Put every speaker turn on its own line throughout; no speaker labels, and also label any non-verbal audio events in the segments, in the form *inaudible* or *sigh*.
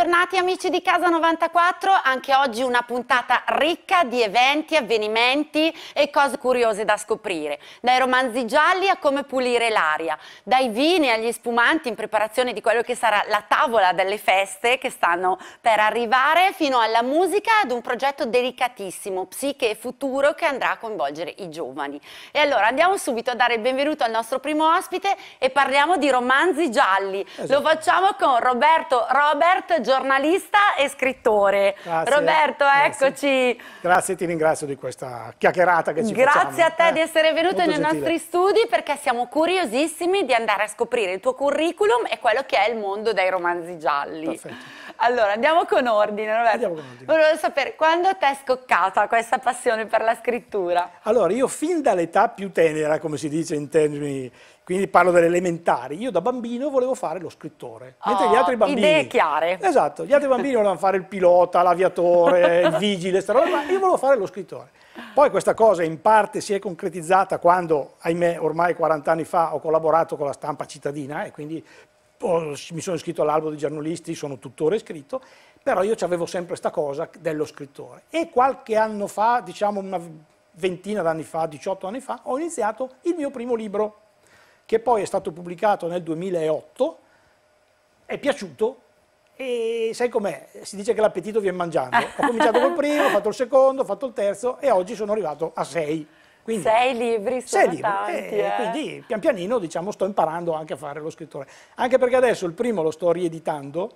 Bentornati amici di Casa 94, anche oggi una puntata ricca di eventi, avvenimenti e cose curiose da scoprire. Dai romanzi gialli a come pulire l'aria, dai vini agli spumanti in preparazione di quello che sarà la tavola delle feste che stanno per arrivare, fino alla musica ad un progetto delicatissimo, psiche e futuro che andrà a coinvolgere i giovani. E allora andiamo subito a dare il benvenuto al nostro primo ospite e parliamo di romanzi gialli. Esatto. Lo facciamo con Roberto Robert Giovanni giornalista e scrittore. Grazie, Roberto, grazie. eccoci.
Grazie, ti ringrazio di questa chiacchierata che ci grazie Grazie a te eh, di
essere venuto nei gentile. nostri studi perché siamo curiosissimi di andare a scoprire il tuo curriculum e quello che è il mondo dei romanzi gialli. Perfetto. Allora, andiamo con ordine, Roberto. Andiamo con ordine. Volevo sapere, quando ti è scoccata questa passione per la scrittura?
Allora, io fin dall'età più tenera, come si dice in termini quindi parlo delle elementari, io da bambino volevo fare lo scrittore, mentre oh, gli ah, altri bambini... Idee chiare. Esatto, gli altri bambini volevano fare il pilota, l'aviatore, *laughs* il vigile, sta roba, io volevo fare lo scrittore. Poi questa cosa in parte si è concretizzata quando, ahimè, ormai 40 anni fa ho collaborato con la stampa cittadina e quindi mi sono iscritto all'albo dei giornalisti, sono tuttora iscritto, però io avevo sempre questa cosa dello scrittore. E qualche anno fa, diciamo una ventina d'anni fa, 18 anni fa, ho iniziato il mio primo libro che poi è stato pubblicato nel 2008, è piaciuto e sai com'è? Si dice che l'appetito viene mangiando. Ho *laughs* cominciato col primo, ho fatto il secondo, ho fatto il terzo e oggi sono arrivato a sei. Quindi, sei libri sono sei libri, tanti, eh, eh. Quindi pian pianino diciamo, sto imparando anche a fare lo scrittore. Anche perché adesso il primo lo sto rieditando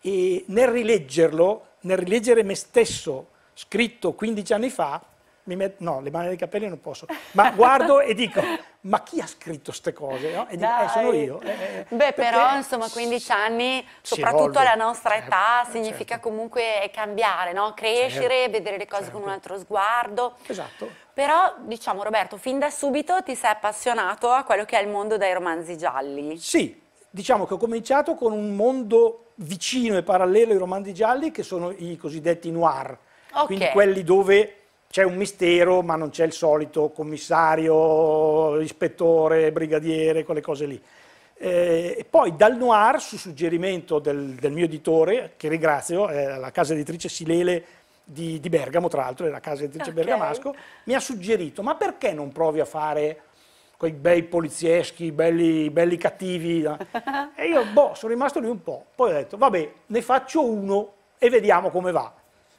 e nel rileggerlo, nel rileggere me stesso scritto 15 anni fa, mi met... no, le mani nei capelli non posso, ma guardo e dico, ma chi ha scritto queste cose? No? E dico, eh, sono io. Eh,
eh, eh. Beh, però insomma 15
anni, soprattutto alla nostra eh, età, certo, significa certo. comunque cambiare, no? crescere, certo, vedere le cose con un certo. altro sguardo. Esatto. Però, diciamo, Roberto, fin da subito ti sei appassionato a quello che è il mondo dei romanzi gialli. Sì,
diciamo che ho cominciato con un mondo vicino e parallelo ai romanzi gialli, che sono i cosiddetti noir, okay. quindi quelli dove c'è un mistero ma non c'è il solito commissario, ispettore, brigadiere, quelle cose lì. Eh, e poi dal noir, su suggerimento del, del mio editore, che ringrazio, eh, la casa editrice Silele di, di Bergamo, tra l'altro, è la casa editrice okay. Bergamasco, mi ha suggerito, ma perché non provi a fare quei bei polizieschi, belli, belli cattivi? *laughs* e io, boh, sono rimasto lì un po', poi ho detto, vabbè, ne faccio uno e vediamo come va.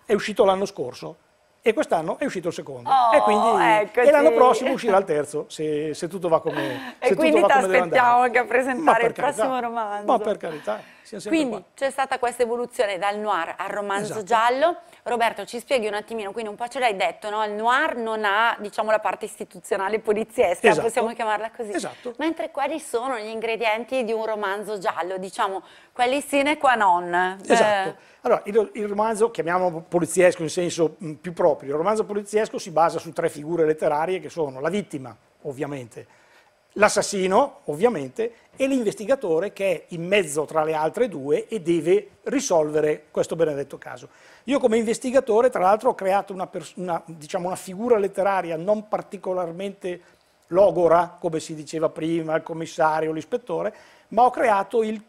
È uscito l'anno scorso e quest'anno è uscito il secondo. Oh, e, quindi, ecco, e l'anno prossimo uscirà il terzo, se, se tutto va come... E quindi ti aspettiamo anche a presentare il prossimo
romanzo. Ma per
carità.
Quindi
c'è stata questa evoluzione dal noir al romanzo esatto. giallo. Roberto, ci spieghi un attimino, quindi un po' ce l'hai detto, no? il noir non ha diciamo, la parte istituzionale poliziesca, esatto. possiamo chiamarla così. Esatto. Mentre quali sono gli ingredienti di un romanzo giallo? Diciamo, quelli sine qua non. Esatto.
Eh... Allora, il, il romanzo, chiamiamolo poliziesco in senso mh, mm, più proprio, il romanzo poliziesco si basa su tre figure letterarie che sono la vittima, ovviamente, l'assassino ovviamente e l'investigatore che è in mezzo tra le altre due e deve risolvere questo benedetto caso. Io come investigatore tra l'altro ho creato una, una, diciamo, una figura letteraria non particolarmente logora, come si diceva prima, il commissario, l'ispettore, ma ho creato il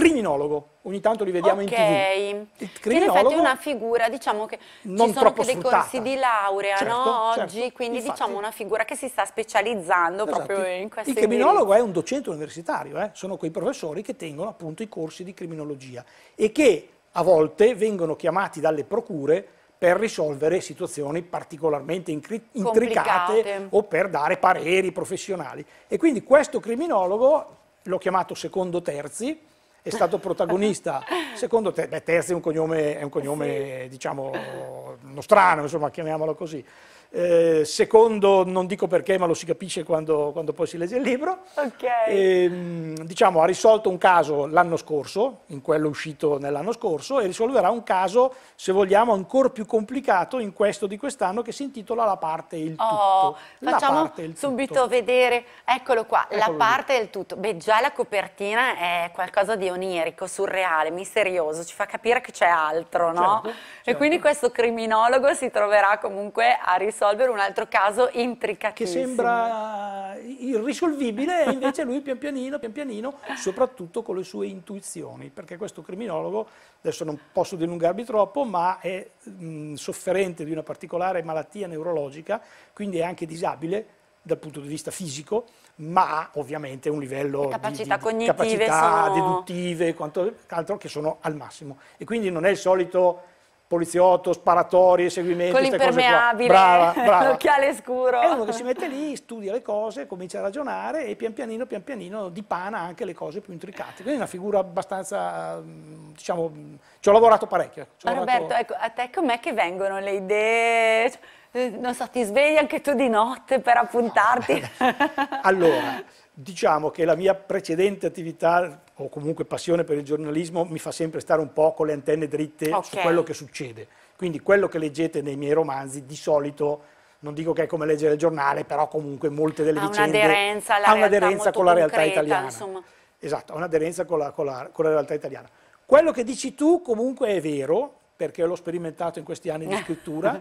criminologo. Ogni tanto li vediamo okay. in tv. Il criminologo... In una
figura, diciamo che non ci sono anche sfruttata. dei corsi di laurea certo, no? Certo. oggi, quindi diciamo, Infatti. diciamo una figura che si sta specializzando esatto. proprio in queste Il criminologo
è un docente universitario, eh? sono quei professori che tengono appunto i corsi di criminologia e che a volte vengono chiamati dalle procure per risolvere situazioni particolarmente intricate o per dare pareri professionali. E quindi questo criminologo, l'ho chiamato secondo terzi, è stato protagonista. *laughs* Secondo te, beh, Terzi è un cognome, è un cognome sì. diciamo, nostrano, insomma, chiamiamolo così eh, secondo non dico perché ma lo si capisce quando, quando poi si legge il libro,
okay. e,
ehm, diciamo, ha risolto un caso l'anno scorso, in quello uscito nell'anno scorso, e risolverà un caso, se vogliamo, ancora più complicato in questo di quest'anno che si intitola La parte e il
oh, tutto. Oh, facciamo parte,
il subito tutto.
vedere, eccolo qua, eccolo La parte e il tutto. Beh già la copertina è qualcosa di onirico, surreale, misterioso, ci fa capire che c'è altro, no? Certo, certo. E quindi certo. questo criminologo si troverà comunque a risolvere risolvere un altro caso intricatissimo. Che sembra
irrisolvibile e invece lui pian pianino, pian pianino, soprattutto con le sue intuizioni, perché questo criminologo, adesso non posso dilungarmi troppo, ma è mh, mm, sofferente di una particolare malattia neurologica, quindi è anche disabile dal punto di vista fisico, ma ovviamente un livello capacità di, di cognitive capacità sono... deduttive, quant'altro che sono al massimo. E quindi non è il solito poliziotto, sparatori, seguimenti. Con l'impermeabile, brava, brava. l'occhiale *laughs* scuro. È uno che si mette lì, studia le cose, comincia a ragionare e pian pianino, pian pianino dipana anche le cose più intricate. Quindi è una figura abbastanza, mm, diciamo, mm, ci ho lavorato parecchio. Ho Roberto, lavorato...
ecco, a te com'è che vengono le idee? Non so, ti svegli anche tu di notte per appuntarti?
*laughs* allora diciamo che la mia precedente attività o comunque passione per il giornalismo mi fa sempre stare un po' con le antenne dritte okay. su quello che succede. Quindi quello che leggete nei miei romanzi di solito non dico che è come leggere il giornale, però comunque molte delle ha vicende un'aderenza ha un'aderenza con la realtà concreta, italiana. Insomma. Esatto, ha un'aderenza con la, con, la, con la realtà italiana. Quello che dici tu comunque è vero, perché l'ho sperimentato in questi anni di *laughs* scrittura,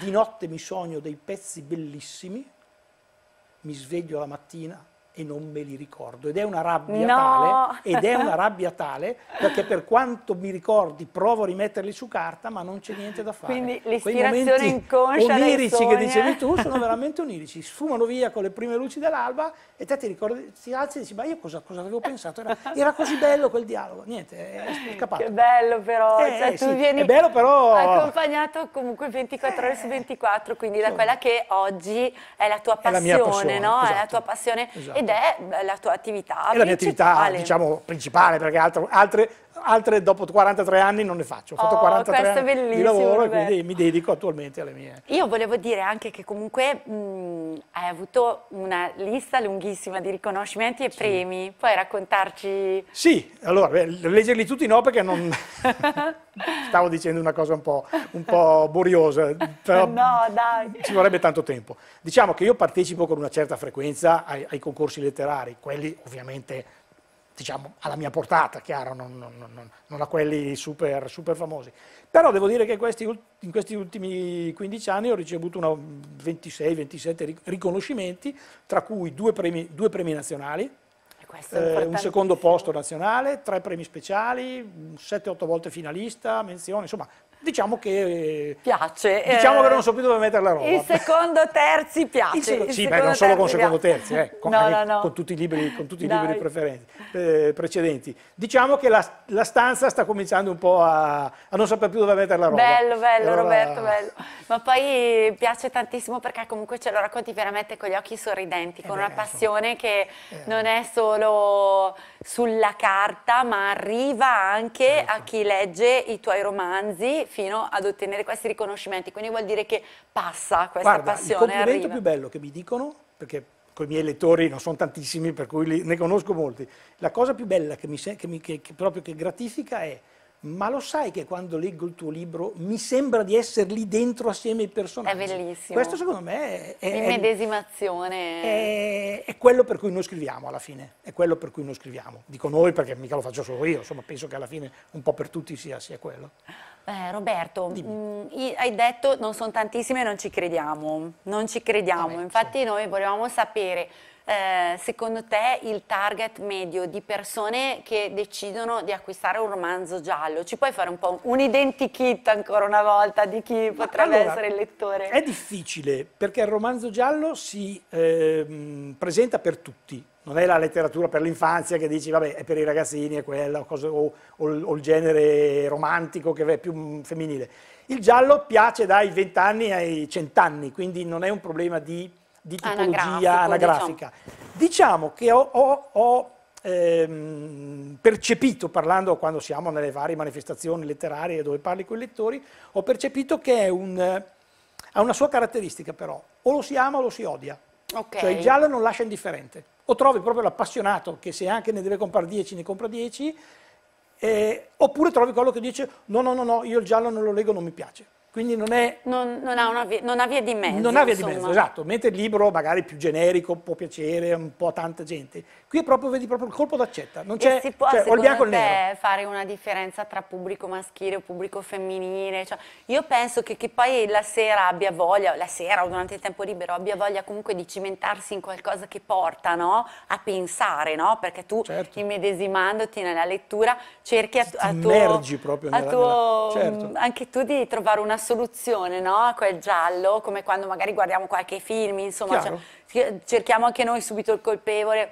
di notte mi sogno dei pezzi bellissimi, mi sveglio la mattina, e non me li ricordo. Ed è una rabbia no. tale, ed è una rabbia tale, perché per quanto mi ricordi provo a rimetterli su carta, ma non c'è niente da fare. Quindi l'ispirazione inconscia onirici che dicevi eh. tu sono veramente onirici, sfumano via con le prime luci dell'alba e te ti, ricordi, ti alzi e dici ma io cosa, cosa avevo pensato? Era, era, così bello
quel dialogo, niente, è, scappato. Che bello però, eh, cioè, sì, tu vieni bello però...
accompagnato
comunque 24 eh, ore su 24, eh, quindi da quella che oggi è la tua passione, è la passione no? Esatto, è la esatto, tua passione esatto ed è la tua attività è la mia attività, diciamo,
principale, perché altre, altre altre dopo 43 anni non ne faccio, ho fatto oh, 43 anni di lavoro e quindi mi dedico attualmente alle mie.
Io volevo dire anche che comunque mh, mm, hai avuto una lista lunghissima di riconoscimenti e sì. premi, puoi raccontarci? Sì,
allora, beh, leggerli tutti no perché non... *laughs* stavo dicendo una cosa un po', un po boriosa, però *laughs*
no, dai. ci vorrebbe
tanto tempo. Diciamo che io partecipo con una certa frequenza ai, ai concorsi letterari, quelli ovviamente diciamo, alla mia portata, chiaro, non, non, non, non a quelli super, super, famosi. Però devo dire che questi, in questi ultimi 15 anni ho ricevuto 26-27 riconoscimenti, tra cui due premi, due premi nazionali,
eh, un secondo
posto nazionale, tre premi speciali, 7-8 volte finalista, menzione, insomma diciamo che... Piace. Diciamo eh, che non eh, so più dove mettere la roba. Il
secondo terzi piace. Secondo, sì, beh, non solo con secondo
terzi, eh, con, no, no, no. con, tutti i libri, tutti i libri eh, precedenti. Diciamo che la, la, stanza sta cominciando un po' a, a, non sapere più dove mettere la roba. Bello, bello allora... Roberto,
bello. Ma poi piace tantissimo perché comunque ce lo racconti veramente con gli occhi sorridenti, eh con una passione che eh. non è solo sulla carta, ma arriva anche certo. a chi legge i tuoi romanzi fino ad ottenere questi riconoscimenti, quindi vuol dire che passa questa Guarda, passione. Il complimento arriva. più
bello che mi dicono, perché con i miei lettori non sono tantissimi, per cui li, ne conosco molti, la cosa più bella che mi, che mi che, che proprio che gratifica è ma lo sai che quando leggo il tuo libro mi sembra di essere lì dentro assieme ai personaggi. È bellissimo. Questo secondo me è...
L'immedesimazione. È,
è, è, quello per cui noi scriviamo alla fine, è quello per cui noi scriviamo. Dico noi perché mica lo faccio solo io, insomma penso che alla fine un po' per tutti sia, sia quello.
Eh, Roberto, mh, mm, hai detto non sono tantissime e non ci crediamo, non ci crediamo, Vabbè, infatti sì. noi volevamo sapere eh, secondo te il target medio di persone che decidono di acquistare un romanzo giallo? Ci puoi fare un po' un identikit ancora una volta di chi potrebbe allora, essere il lettore? È
difficile perché il romanzo giallo si eh, presenta per tutti, non è la letteratura per l'infanzia che dici vabbè è per i ragazzini, è quella, o, cosa, o, o, o il genere romantico che è più mm, femminile. Il giallo piace dai 20 anni ai 100 anni, quindi non è un problema di di tipologia Anagrafico, anagrafica. Diciamo, diciamo che ho, ho, ho ehm, percepito, parlando quando siamo nelle varie manifestazioni letterarie dove parli con i lettori, ho percepito che un, ha una sua caratteristica però, o lo si ama o lo si odia.
Okay. Cioè il giallo
non lascia indifferente. O trovi proprio l'appassionato che se anche ne deve comprare 10, ne compra 10, eh, oppure trovi quello che dice no, no, no, no, io il giallo non lo leggo, non mi piace. Quindi
non è... Non, non, ha, una via, non ha via di mezzo. Non ha via insomma. di mezzo, esatto.
Mentre il libro magari più generico può piacere un po' a tanta gente. Qui è proprio, vedi proprio il colpo d'accetta. Non c'è, si può, cioè, o bianco o
fare una differenza tra pubblico maschile o pubblico femminile? Cioè, io penso che chi poi la sera abbia voglia, la sera o durante il tempo libero, abbia voglia comunque di cimentarsi in qualcosa che porta no? a pensare, no? Perché tu, certo. immedesimandoti nella lettura, cerchi a, a tuo... Immergi proprio nella, tuo, nella... Certo. Mm, anche tu di trovare una soluzione no? a quel giallo, come quando magari guardiamo qualche film, insomma, cioè, cerchiamo anche noi subito il colpevole.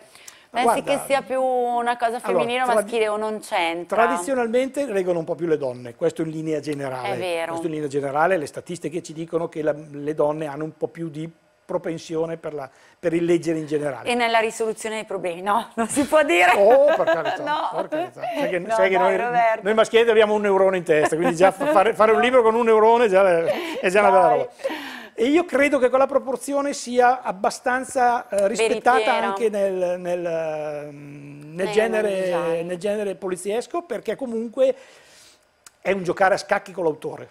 Pensi Guarda, che sia più una cosa femminile allora, o maschile o non c'entra?
Tradizionalmente reggono un po' più le donne, questo in linea generale. È vero. Questo in linea generale, le statistiche ci dicono che la, le donne hanno un po' più di propensione per, la, per, il leggere in generale.
E nella risoluzione dei problemi, no? Non si può dire. Oh, per carità, no. per carità. Sai che, no, sai noi,
noi, maschietti abbiamo un neurone in testa, quindi già fare, fare un libro con un neurone già, è già una bella roba. E io credo che quella proporzione sia abbastanza eh, rispettata Veritiero. anche nel, nel, ehm, nel genere, nel genere poliziesco, perché comunque è un giocare a scacchi con l'autore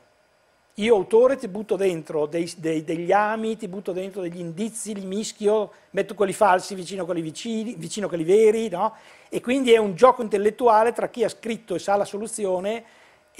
io autore ti butto dentro dei, dei, degli ami, ti butto dentro degli indizi, li mischio, metto quelli falsi vicino a quelli, vicini, vicino a quelli veri, no? E quindi è un gioco intellettuale tra chi ha scritto e sa la soluzione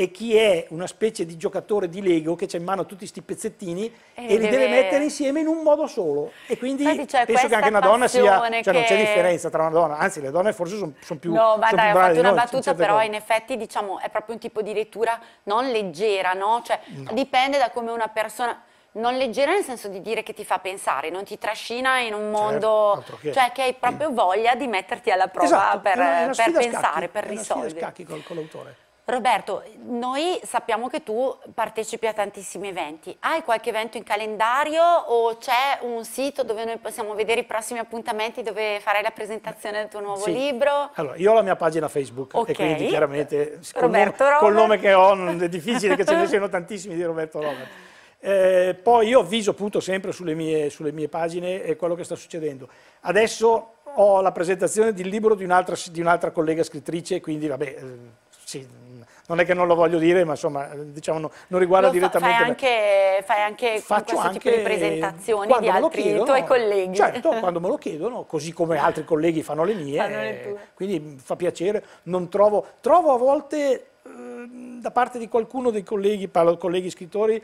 e chi è una specie di giocatore di Lego che c'è in mano tutti questi pezzettini e, e li deve... deve... mettere insieme in un modo solo.
E quindi Infatti, cioè, penso che anche una donna sia... Cioè che... non c'è differenza
tra una donna, anzi le donne forse sono son più, no, ma son dai, più brave ho fatto una noi, battuta però cose. in
effetti diciamo è proprio un tipo di lettura non leggera, no? Cioè no. dipende da come una persona non leggera nel senso di dire che ti fa pensare, non ti trascina in un mondo, certo, che... cioè che hai proprio voglia di metterti alla prova esatto, per, per pensare, scacchi, per risolvere. scacchi
col, con l'autore.
Roberto, noi sappiamo che tu partecipi a tantissimi eventi. Hai qualche evento in calendario o c'è un sito dove noi possiamo vedere i prossimi appuntamenti dove farai la presentazione del tuo nuovo sì. libro?
Allora, io ho la mia pagina Facebook okay. e quindi chiaramente Roberto col, col nome che ho è difficile che ce ne siano tantissimi di Roberto Robert. Eh, poi io avviso appunto sempre sulle mie, sulle mie pagine e quello che sta succedendo. Adesso ho la presentazione del libro di un'altra un collega scrittrice, quindi vabbè... Eh, sì, non è che non lo voglio dire, ma insomma, diciamo, non, non riguarda lo direttamente... Fai
anche, fai anche questo anche, tipo di presentazioni di altri chiedono, tuoi colleghi. Certo, *laughs* quando
me lo chiedono, così come altri colleghi fanno le mie, fanno le eh, quindi fa piacere, non trovo, trovo a volte eh, da parte di qualcuno dei colleghi, parlo di colleghi scrittori,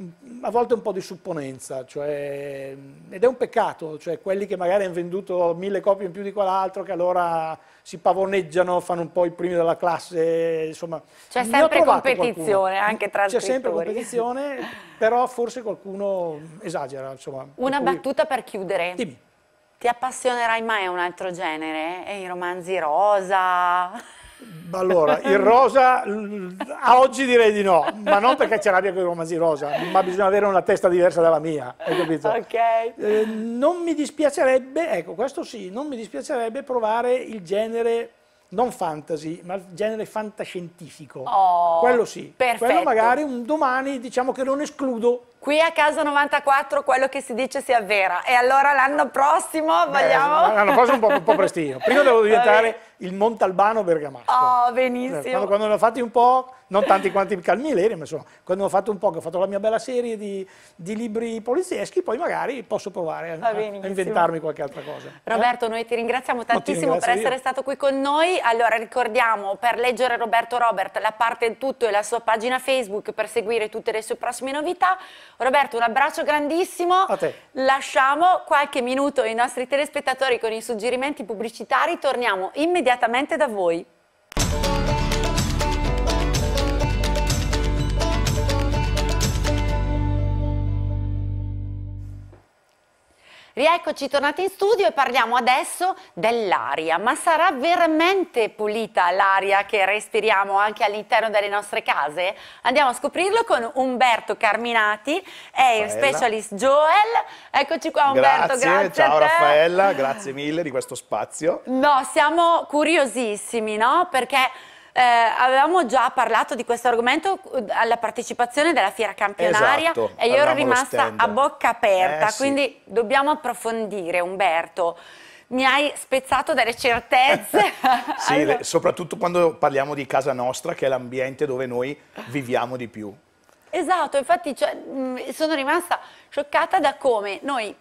Mm, a volte un po' di supponenza, cioè, mm, ed è un peccato, cioè quelli che magari hanno venduto mille copie in più di quell'altro, che allora si pavoneggiano, fanno un po' i primi della classe, insomma. C'è sempre competizione qualcuno. anche tra C'è sempre competizione, però forse qualcuno esagera, insomma. Una cui...
battuta per chiudere. Dimmi. Ti appassionerai mai a un altro genere? E i romanzi rosa?
Allora, il rosa a oggi direi di no, ma non perché c'è rabbia con i romasi rosa, ma bisogna avere una testa diversa dalla mia, hai capito? Ok. Eh, non mi dispiacerebbe, ecco, questo sì, non mi dispiacerebbe provare il genere non fantasy, ma il genere fantascientifico.
Oh, quello sì. Perfetto. Quello magari
un domani diciamo che non escludo. Qui a Casa 94 quello che si dice si avvera. E allora l'anno prossimo vogliamo... l'anno prossimo è un po', un po prestino. Prima devo diventare
*laughs* il Montalbano bergamasco.
Oh, benissimo. Eh, quando,
quando ne ho fatti un po', non tanti quanti Calmileri, ma insomma, quando ne ho fatto un po', che ho fatto la mia bella serie di, di libri polizieschi, poi magari posso provare a, a inventarmi qualche altra cosa. Roberto,
eh? noi ti ringraziamo tantissimo ti per essere io. stato qui con noi. Allora, ricordiamo, per leggere Roberto Robert, la parte del tutto e la sua pagina Facebook, per seguire tutte le sue prossime novità. Roberto, un abbraccio grandissimo. A te. Lasciamo qualche minuto ai nostri telespettatori con i suggerimenti pubblicitari. Torniamo immediatamente immediatamente da voi. Rieccoci tornati in studio e parliamo adesso dell'aria, ma sarà veramente pulita l'aria che respiriamo anche all'interno delle nostre case? Andiamo a scoprirlo con Umberto Carminati, air specialist Joel. Eccoci qua Umberto, grazie, grazie Ciao Raffaella,
grazie mille di questo spazio.
No, siamo curiosissimi, no? Perché eh, avevamo già parlato di questo argomento eh, alla partecipazione della fiera campionaria esatto, e io ero rimasta a bocca aperta, eh, quindi sì. dobbiamo approfondire Umberto mi hai spezzato delle certezze. *laughs*
sì, allora. soprattutto quando parliamo di casa nostra, che è l'ambiente dove noi viviamo di più.
Esatto, infatti cioè, mm, sono rimasta scioccata da come noi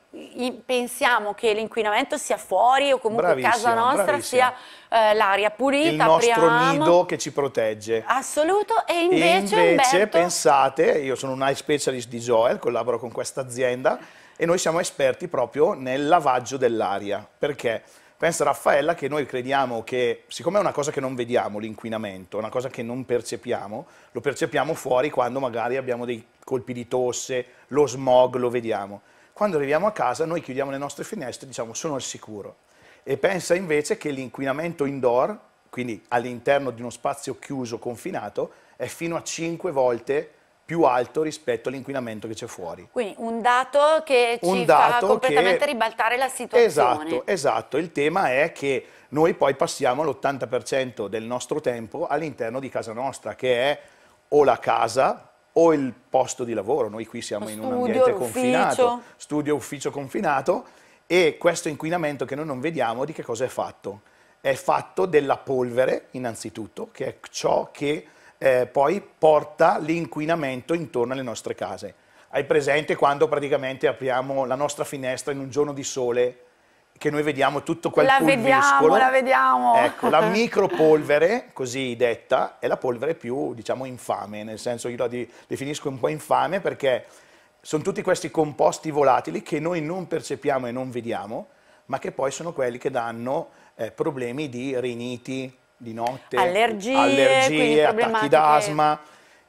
pensiamo che l'inquinamento sia fuori o comunque bravissima, casa nostra bravissima. sia eh, l'aria pulita, il nostro apriamo. nido
che ci protegge.
Assoluto e invece, e invece Umberto...
pensate, io sono un high specialist di Joel, collaboro con questa azienda e noi siamo esperti proprio nel lavaggio dell'aria, perché Pensa Raffaella che noi crediamo che, siccome è una cosa che non vediamo l'inquinamento, è una cosa che non percepiamo, lo percepiamo fuori quando magari abbiamo dei colpi di tosse, lo smog lo vediamo. Quando arriviamo a casa noi chiudiamo le nostre finestre e diciamo sono al sicuro. E pensa invece che l'inquinamento indoor, quindi all'interno di uno spazio chiuso, confinato, è fino a 5 volte più alto rispetto all'inquinamento che c'è fuori.
Quindi un dato che ci dato fa completamente che... ribaltare la situazione. Esatto,
esatto. Il tema è che noi poi passiamo l'80% del nostro tempo all'interno di casa nostra, che è o la casa o il posto di lavoro. Noi qui siamo studio, in un ambiente confinato, studio, ufficio confinato, e questo inquinamento che noi non vediamo di che cosa è fatto? È fatto della polvere, innanzitutto, che è ciò che eh, poi porta l'inquinamento intorno alle nostre case. Hai presente quando praticamente apriamo la nostra finestra in un giorno di sole che noi vediamo tutto quel la vediamo, La
vediamo, ecco, la *laughs* micropolvere,
così detta, è la polvere più, diciamo, infame, nel senso io la di, definisco un po' infame perché sono tutti questi composti volatili che noi non percepiamo e non vediamo, ma che poi sono quelli che danno eh, problemi di riniti, di notte, allergie, allergie attacchi d'asma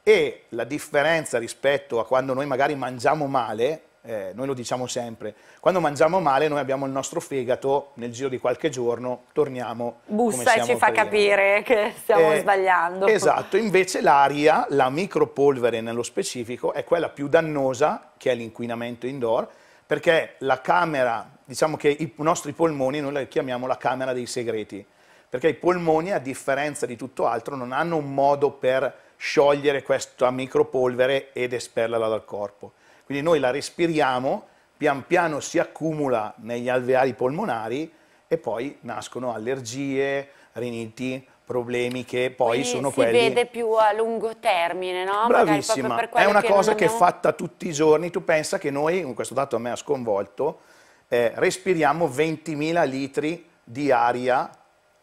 e la differenza rispetto a quando noi magari mangiamo male, eh, noi lo diciamo sempre, quando mangiamo male noi abbiamo il nostro fegato, nel giro di qualche giorno torniamo... Bussa e ci fa
capire che stiamo eh, sbagliando. Esatto,
invece l'aria, la micropolvere nello specifico, è quella più dannosa che è l'inquinamento indoor, perché la camera, diciamo che i nostri polmoni noi la chiamiamo la camera dei segreti, perché i polmoni, a differenza di tutto altro, non hanno un modo per sciogliere questa micropolvere ed esperlarla dal corpo. Quindi noi la respiriamo, pian piano si accumula negli alveari polmonari e poi nascono allergie, riniti, problemi che poi Quindi sono si quelli... Si vede
più a lungo termine, no? Bravissima, è una che cosa che è abbiamo...
fatta tutti i giorni. Tu pensa che noi, questo dato a me ha sconvolto, eh, respiriamo 20.000 litri di aria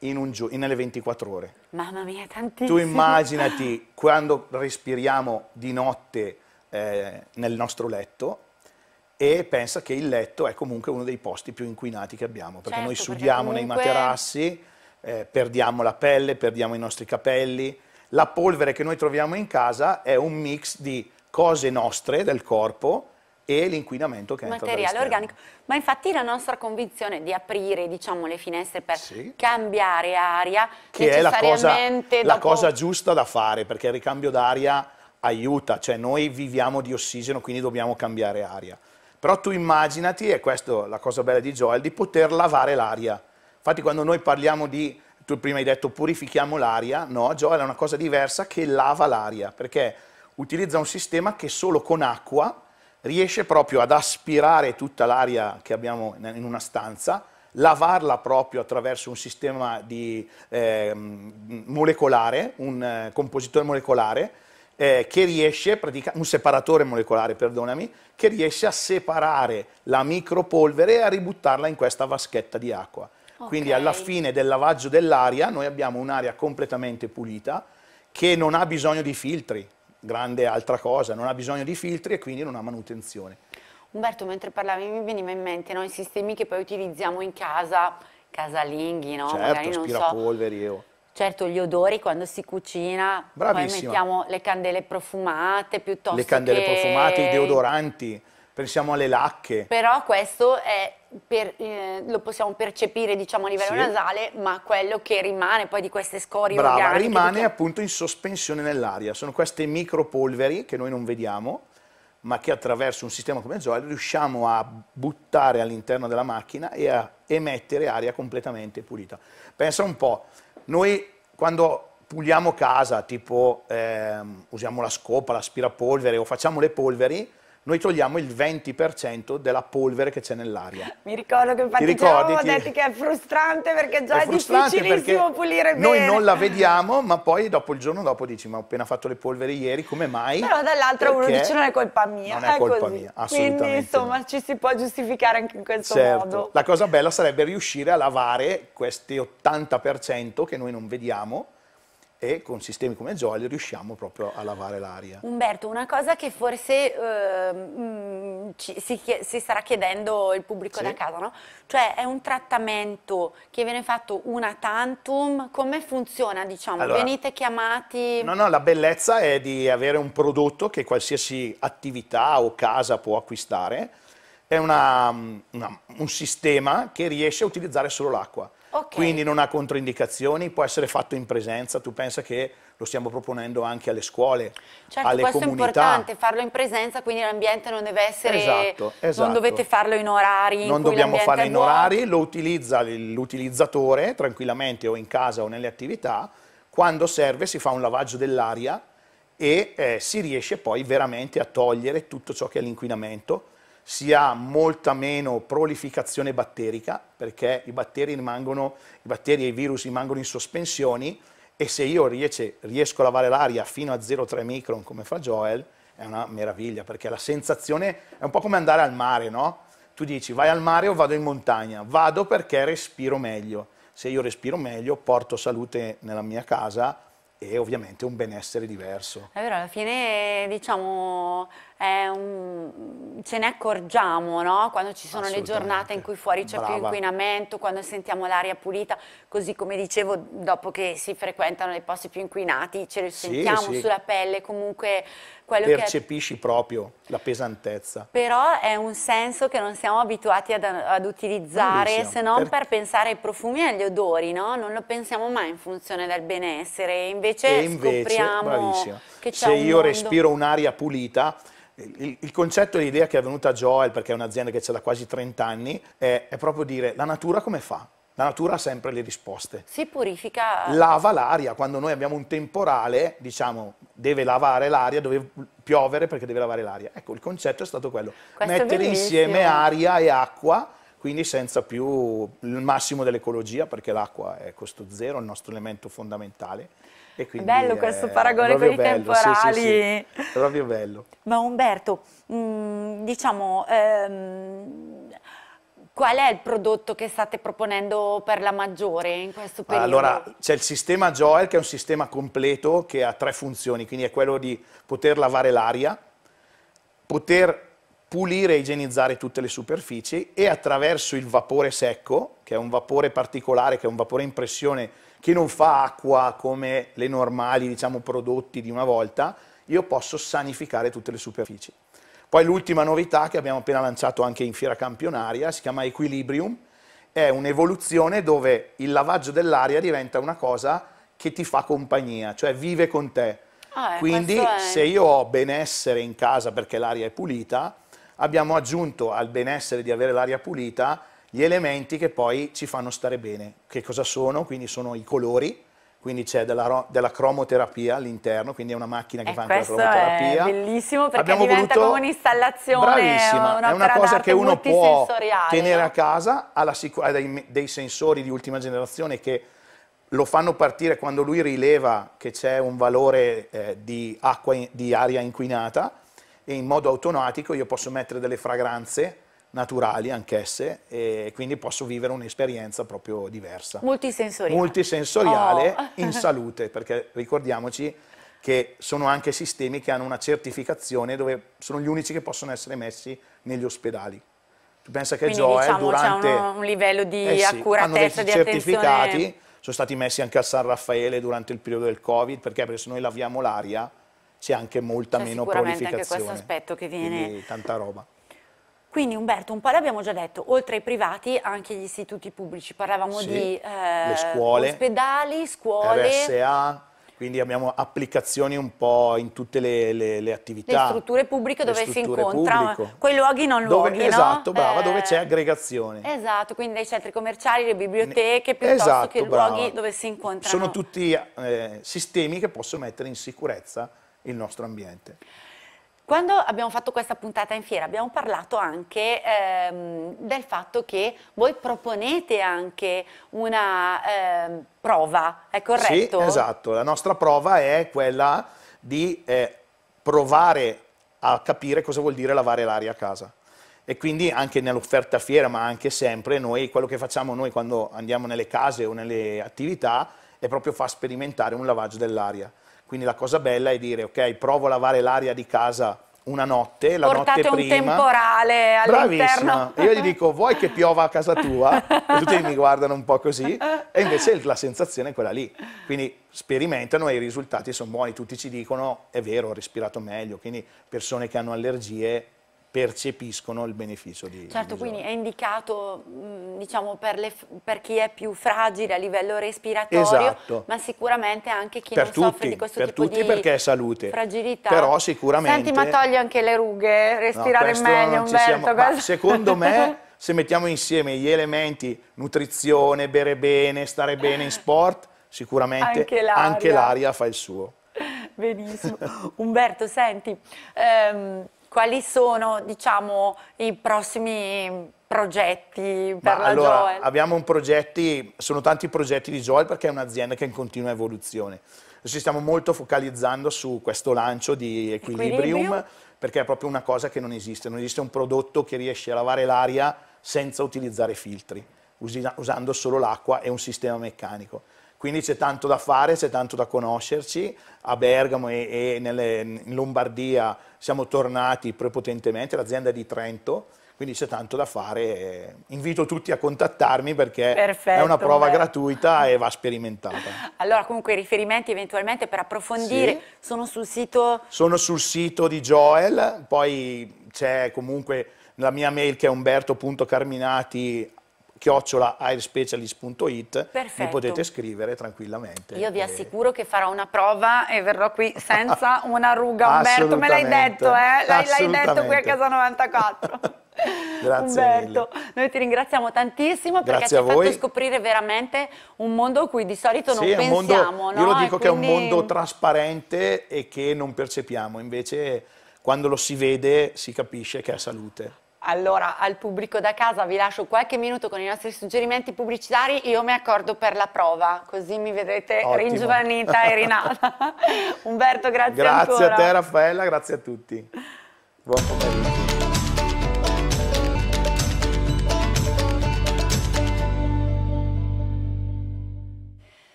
in un giorno, nelle 24 ore.
Mamma
mia, tantissimo. Tu immaginati
*laughs* quando respiriamo di notte eh, nel nostro letto e pensa che il letto è comunque uno dei posti più inquinati che abbiamo, perché certo, noi sudiamo perché comunque... nei materassi, eh, perdiamo la pelle, perdiamo i nostri capelli. La polvere che noi troviamo in casa è un mix di cose nostre del corpo e l'inquinamento che entra materiale organico.
Ma infatti la nostra convinzione di aprire diciamo, le finestre per sì. cambiare aria che è la cosa, dopo... la cosa
giusta da fare perché il ricambio d'aria aiuta, cioè noi viviamo di ossigeno quindi dobbiamo cambiare aria. Però tu immaginati, e questa è la cosa bella di Joel, di poter lavare l'aria. Infatti quando noi parliamo di, tu prima hai detto purifichiamo l'aria, no, Joel è una cosa diversa che lava l'aria perché utilizza un sistema che solo con acqua riesce proprio ad aspirare tutta l'aria che abbiamo in una stanza, lavarla proprio attraverso un sistema di, eh, molecolare, un eh, compositore molecolare, eh, che riesce, un separatore molecolare, perdonami, che riesce a separare la micropolvere e a ributtarla in questa vaschetta di acqua. Okay. Quindi alla fine del lavaggio dell'aria noi abbiamo un'aria completamente pulita che non ha bisogno di filtri, grande altra cosa, non ha bisogno di filtri e quindi non ha manutenzione.
Umberto, mentre parlavi mi veniva in mente no, i sistemi che poi utilizziamo in casa, casalinghi, no? Certo,
aspirapolveri so. o...
Certo, gli odori quando si cucina, Bravissima. poi mettiamo le candele profumate piuttosto che... Le candele che... profumate, i
deodoranti, pensiamo alle lacche.
Però questo è per, eh, lo possiamo percepire diciamo, a livello sì. nasale, ma quello che rimane poi di queste scorie Brava, organiche... rimane
che... appunto in sospensione nell'aria, sono queste micropolveri che noi non vediamo, ma che attraverso un sistema come Zoil riusciamo a buttare all'interno della macchina e a emettere aria completamente pulita. Pensa un po', noi quando puliamo casa, tipo eh, usiamo la scopa, l'aspirapolvere o facciamo le polveri, noi togliamo il 20% della polvere che c'è nell'aria.
Mi ricordo che infatti già avevo detto che è frustrante perché già è, è difficilissimo pulire bene. Noi non la *laughs* vediamo,
ma poi dopo il giorno dopo dici ma ho appena fatto le polvere ieri, come mai? Però
dall'altra uno dice non è colpa mia, non è, è colpa così. mia, assolutamente. Quindi insomma ci si può giustificare anche in questo certo. modo.
La cosa bella sarebbe riuscire a lavare questi 80% che noi non vediamo e con sistemi come Jolly riusciamo proprio a lavare l'aria.
Umberto, una cosa che forse eh, ci, si, si, starà chiedendo il pubblico sì. da casa, no? Cioè è un trattamento che viene fatto una tantum, come funziona diciamo? Allora, Venite chiamati? No, no,
la bellezza è di avere un prodotto che qualsiasi attività o casa può acquistare, è una, mm, una, un sistema che riesce a utilizzare solo l'acqua. Okay. Quindi non ha controindicazioni, può essere fatto in presenza, tu pensa che lo stiamo proponendo anche alle scuole, certo, alle questo comunità. questo è importante,
farlo in presenza, quindi l'ambiente non deve essere, esatto, esatto. non dovete esatto. farlo in orari in Non dobbiamo farlo in orari,
lo utilizza l'utilizzatore tranquillamente o in casa o nelle attività, quando serve si fa un lavaggio dell'aria e eh, si riesce poi veramente a togliere tutto ciò che è l'inquinamento si ha molta meno prolificazione batterica, perché i batteri, rimangono, i batteri e i virus rimangono in sospensioni e se io riesce, riesco a lavare l'aria fino a 0,3 micron come fa Joel, è una meraviglia, perché la sensazione è un po' come andare al mare, no? Tu dici vai al mare o vado in montagna? Vado perché respiro meglio. Se io respiro meglio porto salute nella mia casa e ovviamente un benessere diverso.
È vero, alla fine diciamo un, ce ne accorgiamo no? quando ci sono le giornate in cui fuori c'è più inquinamento, quando sentiamo l'aria pulita, così come dicevo dopo che si frequentano i posti più inquinati ce le sì, sentiamo sì. sulla pelle, comunque quello Percepisci
che... proprio la pesantezza.
Però è un senso che non siamo abituati ad, ad utilizzare Bellissimo. se non per... per... pensare ai profumi e agli odori, no? non lo pensiamo mai in funzione del benessere, invece, e invece scopriamo bravissima.
Se io mondo... respiro un'aria pulita, il, il concetto e l'idea che è venuta a Joel, perché è un'azienda che c'è da quasi 30 anni, è, è proprio dire la natura come fa? La natura ha sempre le risposte.
Si purifica... Eh.
Lava l'aria, quando noi abbiamo un temporale, diciamo, deve lavare l'aria, dove piovere perché deve lavare l'aria. Ecco, il concetto è stato quello, Questo mettere insieme aria e acqua, quindi senza più il massimo dell'ecologia, perché l'acqua è costo zero, il nostro elemento fondamentale bello questo eh, paragone con i bello, temporali. Sì, sì, sì. Proprio bello.
Ma Umberto, mh, mm, diciamo, ehm, qual è il prodotto che state proponendo per la maggiore in questo ah, periodo? Allora,
c'è il sistema Joel che è un sistema completo che ha tre funzioni, quindi è quello di poter lavare l'aria, poter pulire e igienizzare tutte le superfici e attraverso il vapore secco, che è un vapore particolare, che è un vapore in pressione, che non fa acqua come le normali diciamo, prodotti di una volta, io posso sanificare tutte le superfici. Poi l'ultima novità che abbiamo appena lanciato anche in fiera campionaria si chiama Equilibrium, è un'evoluzione dove il lavaggio dell'aria diventa una cosa che ti fa compagnia, cioè vive con te.
Ah, eh, Quindi se io
ho benessere in casa perché l'aria è pulita, abbiamo aggiunto al benessere di avere l'aria pulita gli elementi che poi ci fanno stare bene. Che cosa sono? Quindi sono i colori, quindi c'è della, della, cromoterapia all'interno, quindi è una macchina che eh, fa anche la cromoterapia. È
bellissimo perché Abbiamo diventa voluto... come un'installazione. Bravissima, è una cosa che uno può tenere
a casa, ha, sicur- ha dei, dei, sensori di ultima generazione che lo fanno partire quando lui rileva che c'è un valore eh, di, acqua in, di aria inquinata e in modo automatico io posso mettere delle fragranze naturali anch'esse e quindi posso vivere un'esperienza proprio diversa.
Multisensoriale.
Multisensoriale oh. *laughs* in salute, perché ricordiamoci che sono anche sistemi che hanno una certificazione dove sono gli unici che possono essere messi negli ospedali. Tu pensa che Quindi, Zoe diciamo, durante... C'è un
livello di eh sì, accuratezza, di certificati, attenzione.
sono stati messi anche a San Raffaele durante il periodo del Covid, perché? Perché se noi laviamo l'aria c'è anche molta cioè, meno prolificazione. Sicuramente anche questo aspetto che viene... Quindi, tanta roba.
Quindi Umberto, un po' l'abbiamo già detto, oltre ai privati anche gli istituti pubblici, parlavamo sì, di eh, scuole, ospedali, scuole,
RSA, quindi abbiamo applicazioni un po' in tutte le, le, le attività. Le
strutture pubbliche dove strutture si incontrano, pubblico. quei luoghi non dove, luoghi, Esatto, no? brava, eh, dove
c'è aggregazione.
Esatto, quindi dai centri commerciali, le biblioteche, piuttosto esatto, che brava. luoghi dove si incontrano. Sono
tutti eh, sistemi che possono mettere in sicurezza il nostro ambiente.
Quando abbiamo fatto questa puntata in fiera abbiamo parlato anche ehm, del fatto che voi proponete anche una ehm, prova, è corretto? Sì,
esatto, la nostra prova è quella di eh, provare a capire cosa vuol dire lavare l'aria a casa. E quindi anche nell'offerta fiera, ma anche sempre, noi, quello che facciamo noi quando andiamo nelle case o nelle attività è proprio far sperimentare un lavaggio dell'aria. Quindi la cosa bella è dire, ok, provo a lavare l'aria di casa una notte, la Portate notte prima. Portate un temporale
all'interno. Bravissima. Io
gli dico, vuoi che piova a casa tua? *laughs* E tutti mi guardano un po' così. E invece la sensazione è quella lì. Quindi sperimentano e i risultati sono buoni. Tutti ci dicono, è vero, ho respirato meglio. Quindi persone che hanno allergie percepiscono il beneficio di Certo, di quindi
è indicato mm, diciamo, per, le, per, chi è più fragile a livello respiratorio, esatto. ma sicuramente anche chi per non tutti, soffre di questo per tipo tutti di perché è
salute. fragilità. Però sicuramente... Senti, ma togli
anche le rughe,
respirare no, meglio, Umberto. Siamo...
secondo me... *laughs* se mettiamo insieme gli elementi nutrizione, bere bene, stare bene in sport, sicuramente anche l'aria fa il suo.
Benissimo. Umberto, senti, ehm, quali sono diciamo, i prossimi progetti per Ma la allora, Joel?
Abbiamo progetti, sono tanti progetti di Joel perché è un'azienda che è in continua evoluzione. Ci stiamo molto focalizzando su questo lancio di Equilibrium, Equilibrium. perché è proprio una cosa che non esiste. Non esiste un prodotto che riesce a lavare l'aria senza utilizzare filtri, usando solo l'acqua e un sistema meccanico. Quindi c'è tanto da fare, c'è tanto da conoscerci, a Bergamo e, e nelle, in Lombardia siamo tornati prepotentemente, l'azienda di Trento, quindi c'è tanto da fare. Invito tutti a contattarmi perché Perfetto, è una prova beh. gratuita e va sperimentata.
*laughs* Allora comunque i riferimenti eventualmente per approfondire sì. sono sul sito?
Sono sul sito di Joel, poi c'è comunque la mia mail che è umberto.carminati chiocciola airspecialist.it mi potete scrivere tranquillamente. Io vi
assicuro che farò una prova e verrò qui senza *laughs* una ruga. Umberto, me l'hai detto, eh? L'hai detto qui a Casa 94. *laughs*
Grazie Umberto,
mille. noi ti ringraziamo tantissimo perché Grazie ci hai fatto scoprire veramente un mondo a cui di solito non sì, pensiamo. Mondo, no? Io lo dico e che quindi... è un mondo
trasparente e che non percepiamo, invece quando lo si vede si capisce che è salute.
Allora, al pubblico da casa vi lascio qualche minuto con i nostri suggerimenti pubblicitari, io mi accordo per la prova, così mi vedrete Ottimo. ringiovanita e rinata. *laughs* Umberto, grazie, grazie ancora. Grazie a te
Raffaella, grazie a tutti. Buon pomeriggio.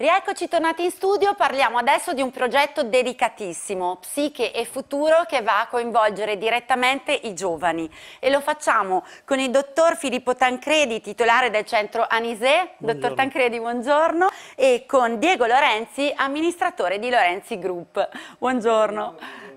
Rieccoci tornati in studio, parliamo adesso di un progetto delicatissimo, Psiche e Futuro, che va a coinvolgere direttamente i giovani. E lo facciamo con il dottor Filippo Tancredi, titolare del centro Anisè. Dottor Tancredi, buongiorno. E con Diego Lorenzi, amministratore di Lorenzi Group. Buongiorno. buongiorno.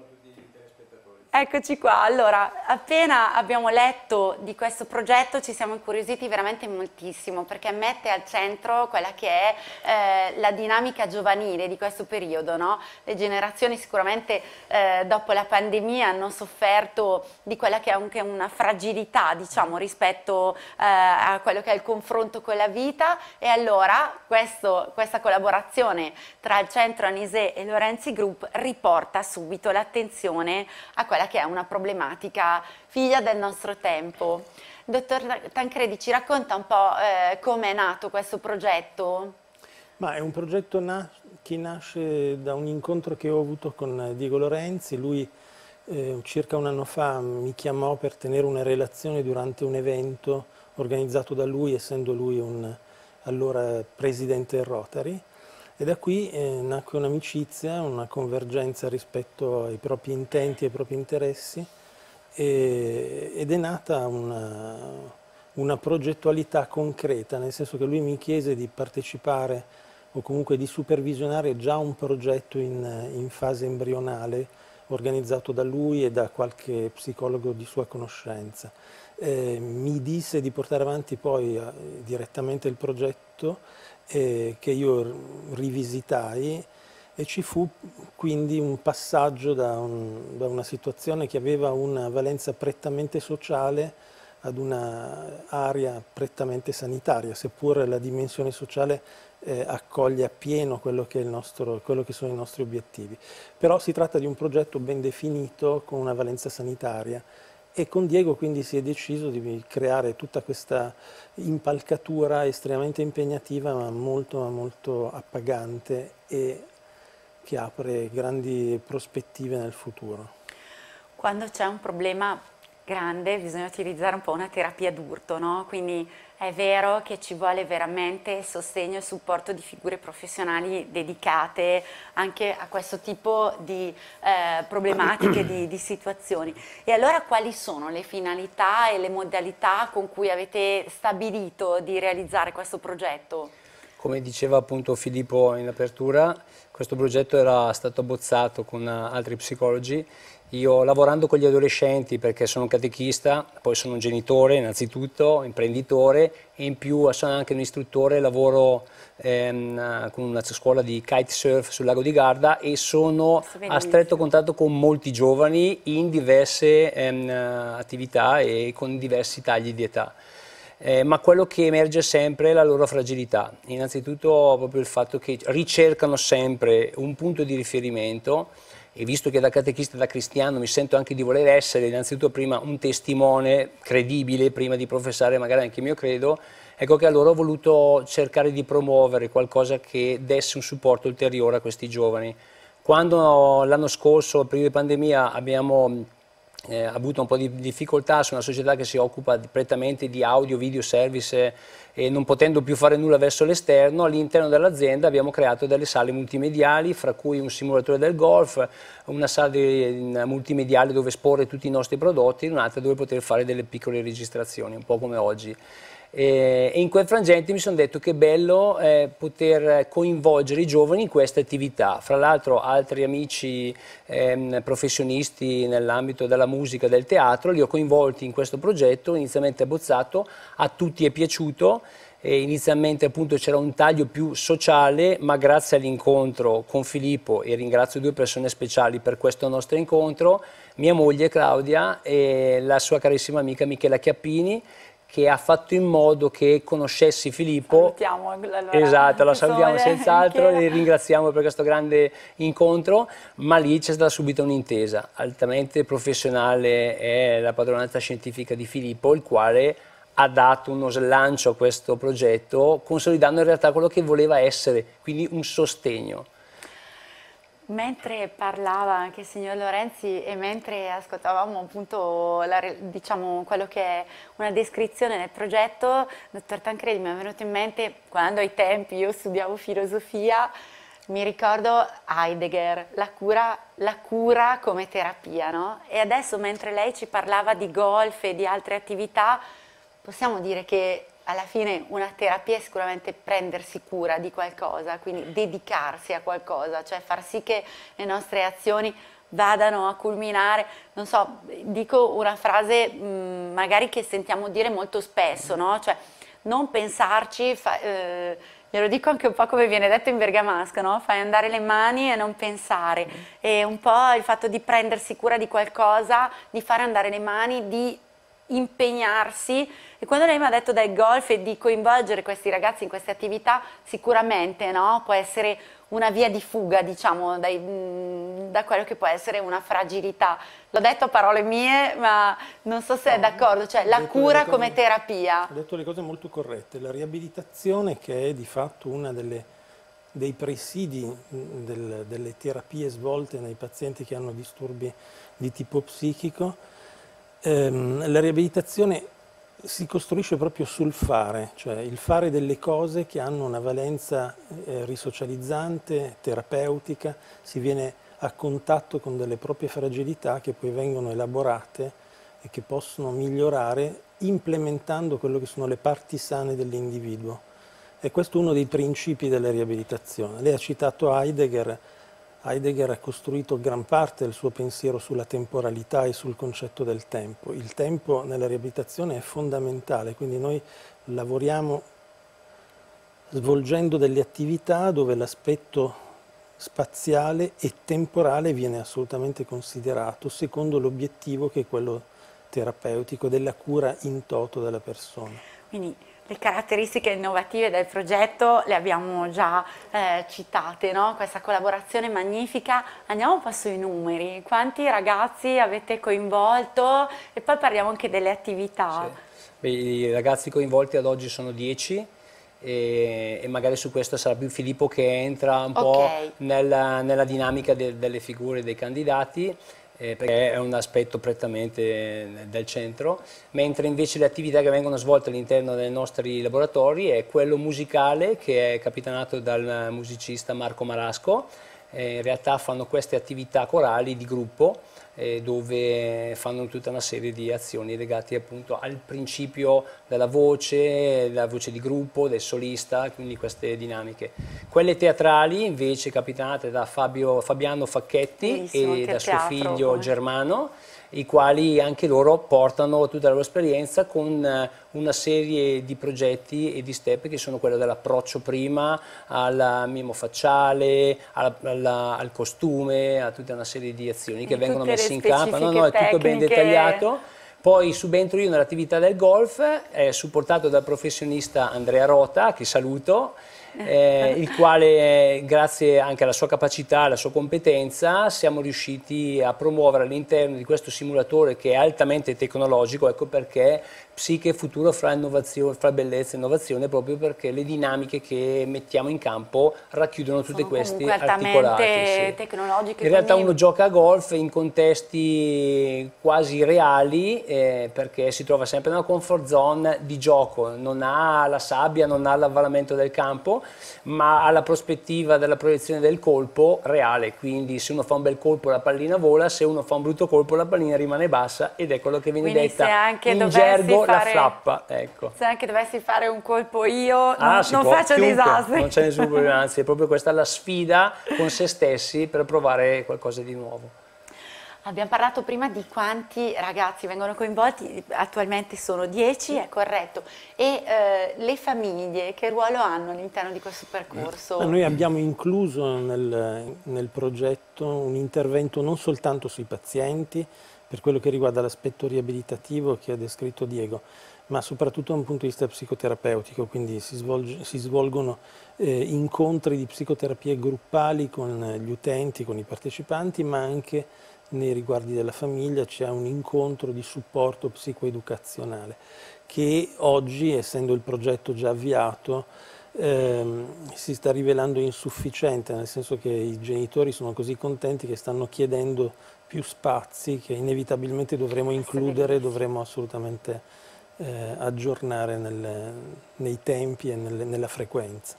Eccoci qua, allora appena abbiamo letto di questo progetto ci siamo incuriositi veramente moltissimo perché mette al centro quella che è eh, la dinamica giovanile di questo periodo, no? le generazioni sicuramente eh, dopo la pandemia hanno sofferto di quella che è anche una fragilità diciamo rispetto eh, a quello che è il confronto con la vita e allora questo, questa collaborazione tra il centro Anisè e Lorenzi Group riporta subito l'attenzione a quella quella che è una problematica figlia del nostro tempo. Dottor Tancredi, ci racconta un po' eh, come è nato questo progetto?
Ma è un progetto na che nasce da un incontro che ho avuto con Diego Lorenzi, lui eh, circa un anno fa mi chiamò per tenere una relazione durante un evento organizzato da lui, essendo lui un allora presidente del Rotary, e da qui eh, nacque un'amicizia, una convergenza rispetto ai propri intenti e ai propri interessi e, ed è nata una, una, progettualità concreta, nel senso che lui mi chiese di partecipare o comunque di supervisionare già un progetto in, in fase embrionale organizzato da lui e da qualche psicologo di sua conoscenza. Eh, mi disse di portare avanti poi eh, direttamente il progetto eh, che io rivisitai e ci fu quindi un passaggio da, un, da una situazione che aveva una valenza prettamente sociale ad un'area prettamente sanitaria, seppur la dimensione sociale eh, accoglie appieno quello che, nostro, quello che, sono i nostri obiettivi. Però si tratta di un progetto ben definito con una valenza sanitaria e con Diego quindi si è deciso di creare tutta questa impalcatura estremamente impegnativa ma molto, ma molto appagante e che apre grandi prospettive nel futuro.
Quando c'è un problema grande bisogna utilizzare un po' una terapia d'urto, no? quindi è vero che ci vuole veramente sostegno e supporto di figure professionali dedicate anche a questo tipo di eh, problematiche, di, di, situazioni. E allora quali sono le finalità e le modalità con cui avete stabilito di realizzare questo progetto?
Come diceva appunto Filippo in apertura, questo progetto era stato abbozzato con altri psicologi io lavorando con gli adolescenti, perché sono un catechista, poi sono un genitore innanzitutto, imprenditore e in più sono anche un istruttore, lavoro ehm, con una scuola di kitesurf sul lago di Garda e sono a stretto contatto con molti giovani in diverse ehm, attività e con diversi tagli di età. Eh, ma quello che emerge sempre è la loro fragilità. Innanzitutto proprio il fatto che ricercano sempre un punto di riferimento e visto che da catechista e da cristiano mi sento anche di voler essere innanzitutto prima un testimone credibile, prima di professare magari anche il mio credo, ecco che allora ho voluto cercare di promuovere qualcosa che desse un supporto ulteriore a questi giovani. Quando l'anno scorso, prima di pandemia, abbiamo eh, ha avuto un po' di difficoltà su una società che si occupa prettamente di audio, video, service e non potendo più fare nulla verso l'esterno, all'interno dell'azienda abbiamo creato delle sale multimediali, fra cui un simulatore del golf, una sala multimediale dove esporre tutti i nostri prodotti, e un'altra dove poter fare delle piccole registrazioni, un po' come oggi. Eh, e in quel frangente mi sono detto che bello eh, poter coinvolgere i giovani in questa attività. Fra l'altro altri amici ehm, professionisti nell'ambito della musica, del teatro, li ho coinvolti in questo progetto, inizialmente abbozzato, a tutti è piaciuto. E inizialmente c'era un taglio più sociale, ma grazie all'incontro con Filippo, e ringrazio due persone speciali per questo nostro incontro, mia moglie Claudia e la sua carissima amica Michela Chiappini, che ha fatto in modo che conoscessi Filippo.
Salutiamo eh, allora, Esatto, la salutiamo senz'altro e
ringraziamo per questo grande incontro, ma lì c'è stata subito un'intesa. Altamente professionale è la padronanza scientifica di Filippo, il quale ha dato uno slancio a questo progetto, consolidando in realtà quello che voleva essere, quindi un sostegno.
Mentre parlava anche il signor Lorenzi e mentre ascoltavamo appunto la, diciamo, quello che è una descrizione del progetto, dottor Tancredi mi è venuto in mente quando ai tempi io studiavo filosofia, mi ricordo Heidegger, la cura, la cura come terapia, no? E adesso mentre lei ci parlava di golf e di altre attività, possiamo dire che alla fine una terapia è sicuramente prendersi cura di qualcosa, quindi dedicarsi a qualcosa, cioè far sì che le nostre azioni vadano a culminare, non so, dico una frase mh, mm, magari che sentiamo dire molto spesso, no? Cioè non pensarci, fa, eh, glielo dico anche un po' come viene detto in bergamasco, no? Fai andare le mani e non pensare, e un po' il fatto di prendersi cura di qualcosa, di fare andare le mani, di impegnarsi e quando lei mi ha detto del golf e di coinvolgere questi ragazzi in queste attività sicuramente no? può essere una via di fuga diciamo dai, mm, da quello che può essere una fragilità l'ho detto a parole mie ma non so se no, è d'accordo cioè la cura cose, come terapia
ho detto le cose molto corrette la riabilitazione che è di fatto una delle dei presidi mm, del, delle terapie svolte nei pazienti che hanno disturbi di tipo psichico ehm, la riabilitazione si costruisce proprio sul fare, cioè il fare delle cose che hanno una valenza eh, risocializzante, terapeutica, si viene a contatto con delle proprie fragilità che poi vengono elaborate e che possono migliorare implementando quello che sono le parti sane dell'individuo. E questo è uno dei principi della riabilitazione. Lei ha citato Heidegger, Heidegger ha costruito gran parte del suo pensiero sulla temporalità e sul concetto del tempo. Il tempo nella riabilitazione è fondamentale, quindi noi lavoriamo svolgendo delle attività dove l'aspetto spaziale e temporale viene assolutamente considerato secondo l'obiettivo che è quello terapeutico della cura in toto della persona.
Quindi le caratteristiche innovative del progetto le abbiamo già eh, citate, no? questa collaborazione magnifica. Andiamo un po' sui numeri, quanti ragazzi avete coinvolto e poi parliamo anche delle attività.
Sì. Beh, I ragazzi coinvolti ad oggi sono 10 e, e, magari su questo sarà più Filippo che entra un okay. po' nella, nella dinamica de, delle figure dei candidati eh, perché è un aspetto prettamente eh, del centro, mentre invece le attività che vengono svolte all'interno dei nostri laboratori è quello musicale che è capitanato dal musicista Marco Marasco, eh, in realtà fanno queste attività corali di gruppo eh, dove fanno tutta una serie di azioni legate appunto al principio della voce, della voce di gruppo, del solista, quindi queste dinamiche. Quelle teatrali invece capitanate da Fabio, Fabiano Facchetti Bellissimo, e da suo figlio come... Germano i quali anche loro portano tutta la loro esperienza con eh, una serie di progetti e di step che sono quello dall'approccio prima al mimo facciale, al, al, al, costume, a tutta una serie di azioni che vengono messe in campo. No, no, è tutto ben dettagliato. Poi subentro io nell'attività del golf, eh, supportato dal professionista Andrea Rota, che saluto, eh, eh, il quale grazie anche alla sua capacità, alla sua competenza siamo riusciti a promuovere all'interno di questo simulatore che è altamente tecnologico, ecco perché psiche futuro fra, fra, bellezza e innovazione proprio perché le dinamiche che mettiamo in campo racchiudono tutti questi articolati. Sì.
tecnologiche. In realtà quindi... uno
gioca a golf in contesti quasi reali eh, perché si trova sempre nella comfort zone di gioco, non ha la sabbia, non ha l'avvalamento del campo, ma ha la prospettiva della proiezione del colpo reale, quindi se uno fa un bel colpo la pallina vola, se uno fa un brutto colpo la pallina rimane bassa ed è quello che viene quindi detta in gergo fare... la flappa, ecco. Se
anche dovessi fare un colpo io, non, ah, non, non faccio Chiunque, disastri. Non c'è nessun problema,
*laughs* anzi è proprio questa la sfida con se stessi per provare qualcosa di nuovo.
Abbiamo parlato prima di quanti ragazzi vengono coinvolti, attualmente sono 10, è corretto. E eh, le famiglie che ruolo hanno all'interno di questo percorso? Ma noi
abbiamo incluso nel, nel progetto un intervento non soltanto sui pazienti, per quello che riguarda l'aspetto riabilitativo che ha descritto Diego, ma soprattutto da un punto di vista psicoterapeutico, quindi si, svolge, si svolgono eh, incontri di psicoterapie gruppali con gli utenti, con i partecipanti, ma anche nei riguardi della famiglia c'è un incontro di supporto psicoeducazionale che oggi, essendo il progetto già avviato, ehm, si sta rivelando insufficiente, nel senso che i genitori sono così contenti che stanno chiedendo più spazi che inevitabilmente dovremo includere, dovremo assolutamente eh, aggiornare nel, nei tempi e nel, nella frequenza.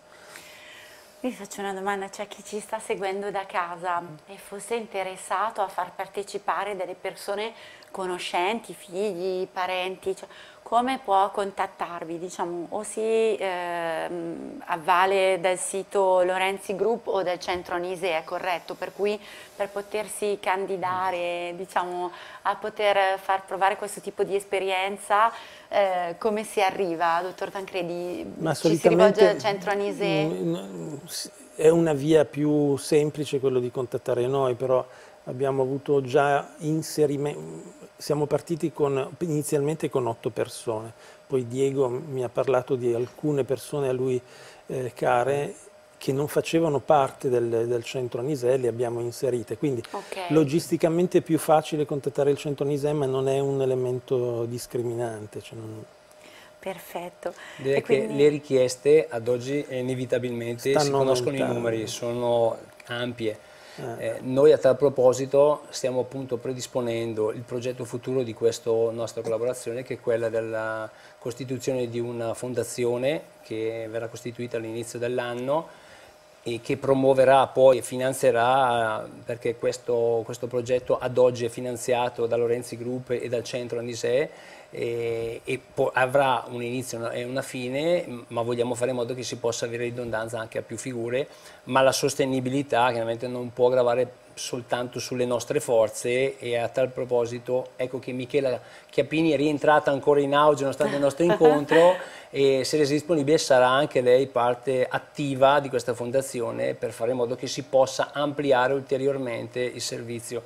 Vi faccio una domanda, c'è cioè chi ci sta seguendo da casa e fosse interessato a far partecipare delle persone conoscenti, figli, parenti, cioè, come può contattarvi? Diciamo, o si eh, avvale del sito Lorenzi Group o del centro Nise, è corretto, per cui per potersi candidare diciamo, a poter far provare questo tipo di esperienza, eh, come si arriva, dottor Tancredi? Ma ci si rivolge al centro Nise? Mm, mm,
è una via più semplice quello di contattare noi, però abbiamo avuto già inserimenti, siamo partiti con, inizialmente con otto persone, poi Diego mi ha parlato di alcune persone a lui eh, care che non facevano parte del, del centro Anisè, le abbiamo inserite. Quindi okay. logisticamente è più facile contattare il centro Anisè, ma non è un elemento discriminante. Cioè non...
Perfetto. Direi quindi... che le
richieste
ad oggi inevitabilmente Stanno si conoscono aumentando. i numeri, sono ampie eh, noi a tal proposito stiamo appunto predisponendo il progetto futuro di questa nostra collaborazione che è quella della costituzione di una fondazione che verrà costituita all'inizio dell'anno e che promuoverà poi e finanzierà, perché questo, questo, progetto ad oggi è finanziato da Lorenzi Group e dal Centro Anisee, eh, e, e avrà un inizio e una fine, ma vogliamo fare in modo che si possa avere ridondanza anche a più figure, ma la sostenibilità chiaramente non può gravare soltanto sulle nostre forze e a tal proposito ecco che Michela Chiappini è rientrata ancora in auge nonostante il nostro incontro *laughs* e se resi disponibile sarà anche lei parte attiva di questa fondazione per fare in modo che si possa ampliare ulteriormente il servizio.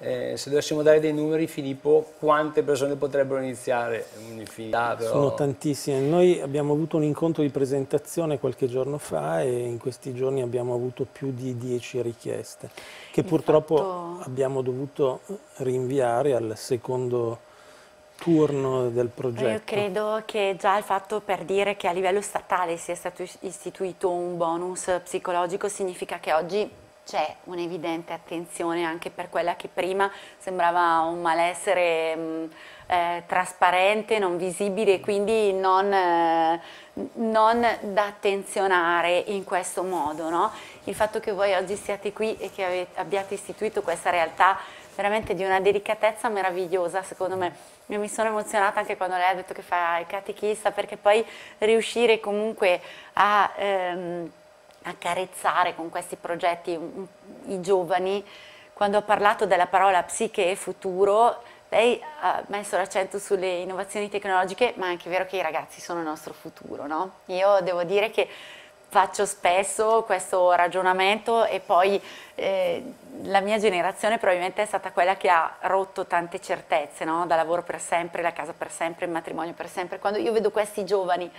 Eh, se dovessimo dare dei numeri, Filippo, quante persone potrebbero iniziare? Un'infinità, però... Sono
tantissime. Noi abbiamo avuto un incontro di presentazione qualche giorno fa e in questi giorni abbiamo avuto più di 10 richieste, che Infatti... purtroppo abbiamo dovuto rinviare al secondo turno del progetto? Io
credo che già il fatto per dire che a livello statale sia stato istituito un bonus psicologico significa che oggi c'è un'evidente attenzione anche per quella che prima sembrava un malessere mh, mm, eh, trasparente, non visibile, quindi non, eh, non da attenzionare in questo modo. No? Il fatto che voi oggi siate qui e che avete, abbiate istituito questa realtà veramente di una delicatezza meravigliosa, secondo me. Io mi sono emozionata anche quando lei ha detto che fa il catechista, perché poi riuscire comunque a... Ehm, accarezzare con questi progetti i giovani, quando ha parlato della parola psiche e futuro, lei ha messo l'accento sulle innovazioni tecnologiche, ma è anche vero che i ragazzi sono il nostro futuro, no? Io devo dire che faccio spesso questo ragionamento e poi eh, la mia generazione probabilmente è stata quella che ha rotto tante certezze, no? da lavoro per sempre, la casa per sempre, il matrimonio per sempre. Quando io vedo questi giovani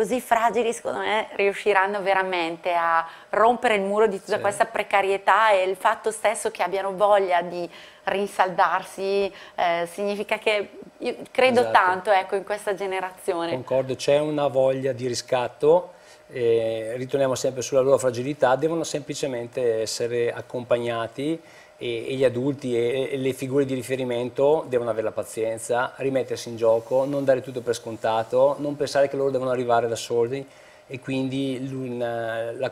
così fragili, secondo me, riusciranno veramente a rompere il muro di tutta sì. questa precarietà e il fatto stesso che abbiano voglia di rinsaldarsi eh, significa che io credo esatto. tanto ecco, in questa generazione.
Concordo, c'è una voglia di riscatto. Eh, ritorniamo sempre sulla loro fragilità, devono semplicemente essere accompagnati e, e gli adulti e, e, le figure di riferimento devono avere la pazienza, rimettersi in gioco, non dare tutto per scontato, non pensare che loro devono arrivare da soli, e quindi la, la,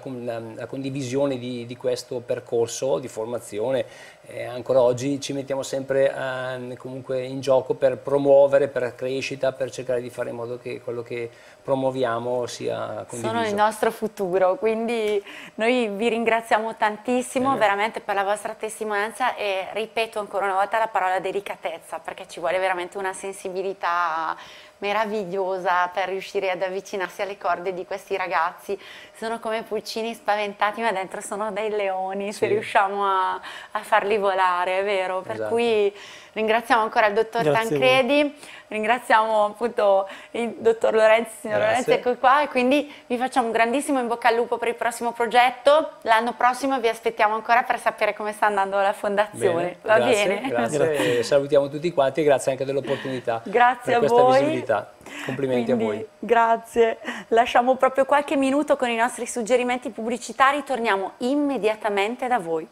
la condivisione di, di, questo percorso di formazione eh, ancora oggi ci mettiamo sempre eh, comunque in gioco per promuovere, per crescita, per cercare di fare in modo che quello che promuoviamo sia condiviso. Sono il
nostro futuro, quindi noi vi ringraziamo tantissimo eh. veramente per la vostra testimonianza e ripeto ancora una volta la parola delicatezza perché ci vuole veramente una sensibilità meravigliosa per riuscire ad avvicinarsi alle corde di questi ragazzi. Sono come pulcini spaventati, ma dentro sono dei leoni, sì. se riusciamo a, a, farli volare, è vero? Per esatto. cui ringraziamo ancora il dottor Grazie Tancredi ringraziamo appunto il dottor Lorenzo, il signor Grazie. Lorenzo, ecco qua e quindi vi facciamo un grandissimo in bocca al lupo per il prossimo progetto. L'anno prossimo vi aspettiamo ancora per sapere come sta andando la fondazione. Bene. Va grazie, bene?
Grazie, salutiamo tutti quanti e grazie anche dell'opportunità. *laughs* Grazie a voi. Visibilità. Complimenti Quindi, a voi.
Grazie. Lasciamo proprio qualche minuto con i nostri suggerimenti pubblicitari, torniamo immediatamente da voi.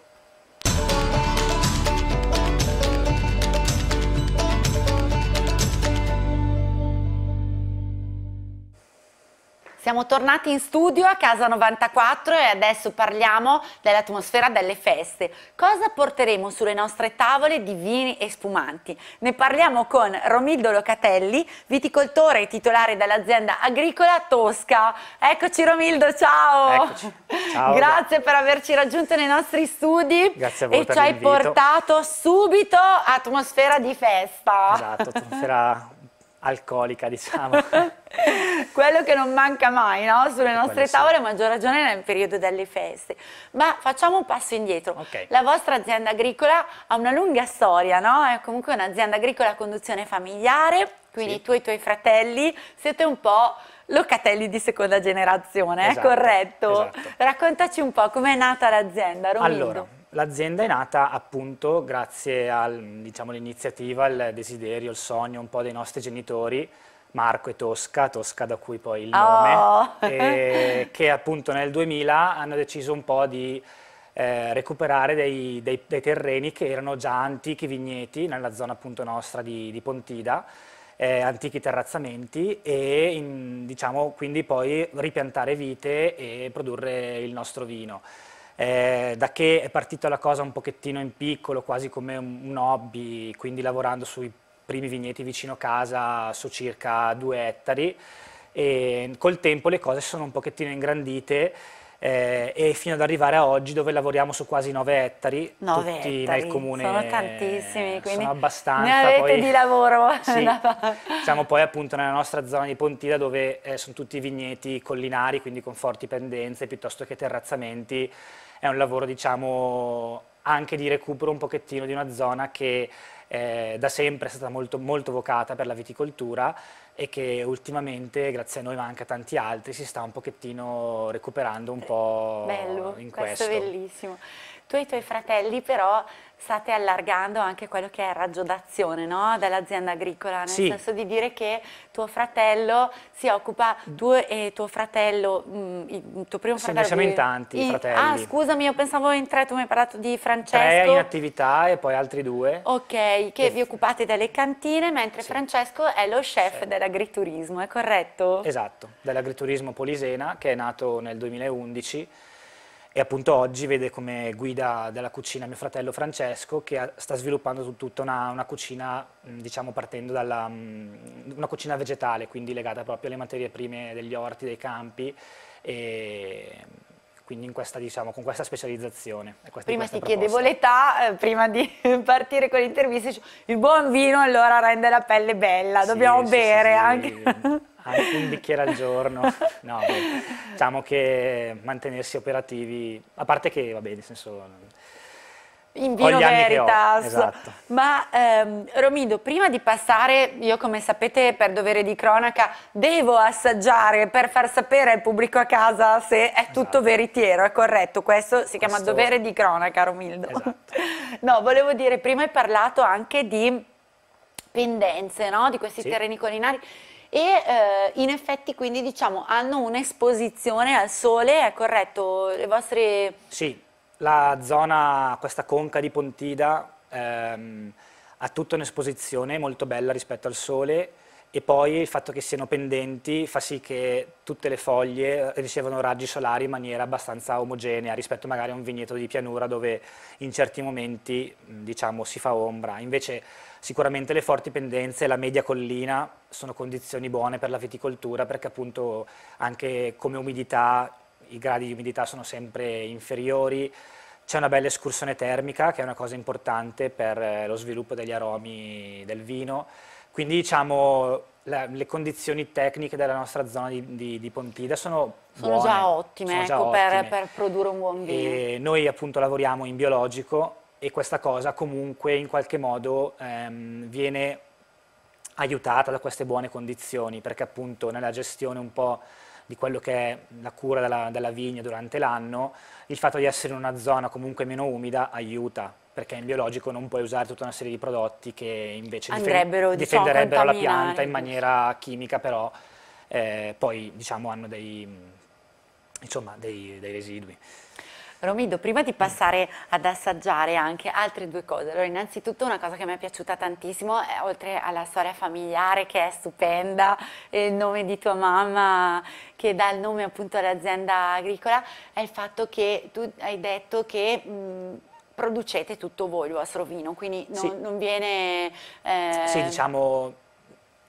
Siamo tornati in studio a Casa 94 e adesso parliamo dell'atmosfera delle feste. Cosa porteremo sulle nostre tavole di vini e spumanti? Ne parliamo con Romildo Locatelli, viticoltore e titolare dell'azienda agricola Tosca. Eccoci Romildo, ciao! Eccoci. ciao Grazie per averci raggiunto nei nostri studi. Grazie a voi E ci hai portato subito atmosfera di festa. Esatto,
atmosfera
alcolica, diciamo. *laughs*
Quello che non manca mai, no? Sulle nostre tavole, sì. maggior ragione nel periodo delle feste. Ma facciamo un passo indietro. Okay. La vostra azienda agricola ha una lunga storia, no? È comunque un'azienda agricola a conduzione familiare, quindi sì. tu e i tuoi fratelli siete un po' locatelli di seconda generazione, eh, esatto, è corretto? Esatto. Raccontaci un po' com'è nata l'azienda, Romindo. Allora,
L'azienda è nata appunto grazie all'iniziativa, diciamo, al desiderio, al sogno un po' dei nostri genitori, Marco e Tosca, Tosca da cui poi il nome, oh. nome, che appunto nel 2000 hanno deciso un po' di eh, recuperare dei, dei, dei, terreni che erano già antichi vigneti nella zona appunto nostra di, di Pontida, eh, antichi terrazzamenti e in, diciamo quindi poi ripiantare vite e produrre il nostro vino. Eh, da che è partita la cosa un pochettino in piccolo, quasi come un, un hobby, quindi lavorando sui primi vigneti vicino casa su circa due ettari e col tempo le cose sono un pochettino ingrandite eh, e fino ad arrivare a oggi dove lavoriamo su quasi 9 ettari, 9 tutti ettari. nel comune. Sono
tantissimi, eh, quindi sono
abbastanza. Ne avete poi, di
lavoro. *laughs* *laughs* Sì,
siamo poi appunto nella nostra zona di Pontida dove eh, sono tutti vigneti collinari, quindi con forti pendenze piuttosto che terrazzamenti è un lavoro diciamo, anche di recupero un pochettino di una zona che eh, da sempre è stata molto, molto vocata per la viticoltura e che ultimamente, grazie a noi ma anche a tanti altri, si sta un pochettino recuperando un eh, po' Bello, in questo. Bello, questo è
bellissimo. Tu e i tuoi fratelli però state allargando anche quello che è il raggio d'azione no? dell'azienda agricola, nel sì. senso di dire che tuo fratello si occupa, tu e tuo fratello, mh, mm, mm, tuo primo fratello... Siamo in tanti i, fratelli. Ah scusami, io pensavo in tre, tu mi hai parlato di Francesco. Tre in
attività e poi altri due.
Ok, che e... vi occupate delle cantine, mentre sì. Francesco è lo chef sì. dell'agriturismo, è corretto?
Esatto, dell'agriturismo Polisena che è nato nel 2011 e appunto oggi vede come guida della cucina mio fratello Francesco che sta sviluppando tutta una, una cucina, diciamo partendo dalla una cucina vegetale, quindi legata proprio alle materie prime degli orti, dei campi e quindi questa, diciamo, con questa specializzazione. Questa, prima questa ti proposta. chiedevo
l'età, eh, prima di *laughs* partire con l'intervista, il buon vino allora rende la pelle bella, sì, dobbiamo sì, bere sì, anche...
*laughs* un bicchiere al giorno. *laughs* No, diciamo che mantenersi operativi, a parte che, va bene, nel senso...
In vino veritas. Esatto. Ma ehm, Romido, prima di passare, io come sapete per dovere di cronaca devo assaggiare per far sapere al pubblico a casa se è tutto esatto. veritiero, è corretto. Questo si Questo... chiama dovere di cronaca, Romildo. Esatto. *laughs* no, volevo dire, prima hai parlato anche di pendenze, no? di questi sì. terreni collinari e eh, in effetti quindi diciamo hanno un'esposizione al sole, è corretto? Le vostre...
Sì, la zona, questa conca di Pontida ehm, ha tutta un'esposizione molto bella rispetto al sole e poi il fatto che siano pendenti fa sì che tutte le foglie ricevano raggi solari in maniera abbastanza omogenea rispetto magari a un vigneto di pianura dove in certi momenti diciamo, si fa ombra. Invece Sicuramente le forti pendenze e la media collina sono condizioni buone per la viticoltura perché appunto anche come umidità i gradi di umidità sono sempre inferiori, c'è una bella escursione termica che è una cosa importante per eh, lo sviluppo degli aromi del vino, quindi diciamo la, le condizioni tecniche della nostra zona di, di, di Pontida sono, sono, buone, già ottime, sono già ecco, ottime, per, per
produrre un buon vino.
E noi appunto lavoriamo in biologico, e questa cosa comunque in qualche modo ehm, viene aiutata da queste buone condizioni, perché appunto nella gestione un po' di quello che è la cura della, della vigna durante l'anno, il fatto di essere in una zona comunque meno umida aiuta, perché in biologico non puoi usare tutta una serie di prodotti che invece difend difenderebbero diciamo, la pianta in maniera chimica, però eh, poi diciamo hanno dei, insomma, dei, dei residui.
Romido, prima di passare ad assaggiare anche altre due cose, allora innanzitutto una cosa che mi è piaciuta tantissimo, è, oltre alla storia familiare che è stupenda, e il nome di tua mamma che dà il nome appunto all'azienda agricola, è il fatto che tu hai detto che... Mh, producete tutto voi il vostro vino, quindi non, sì. non viene... Eh... Sì,
diciamo,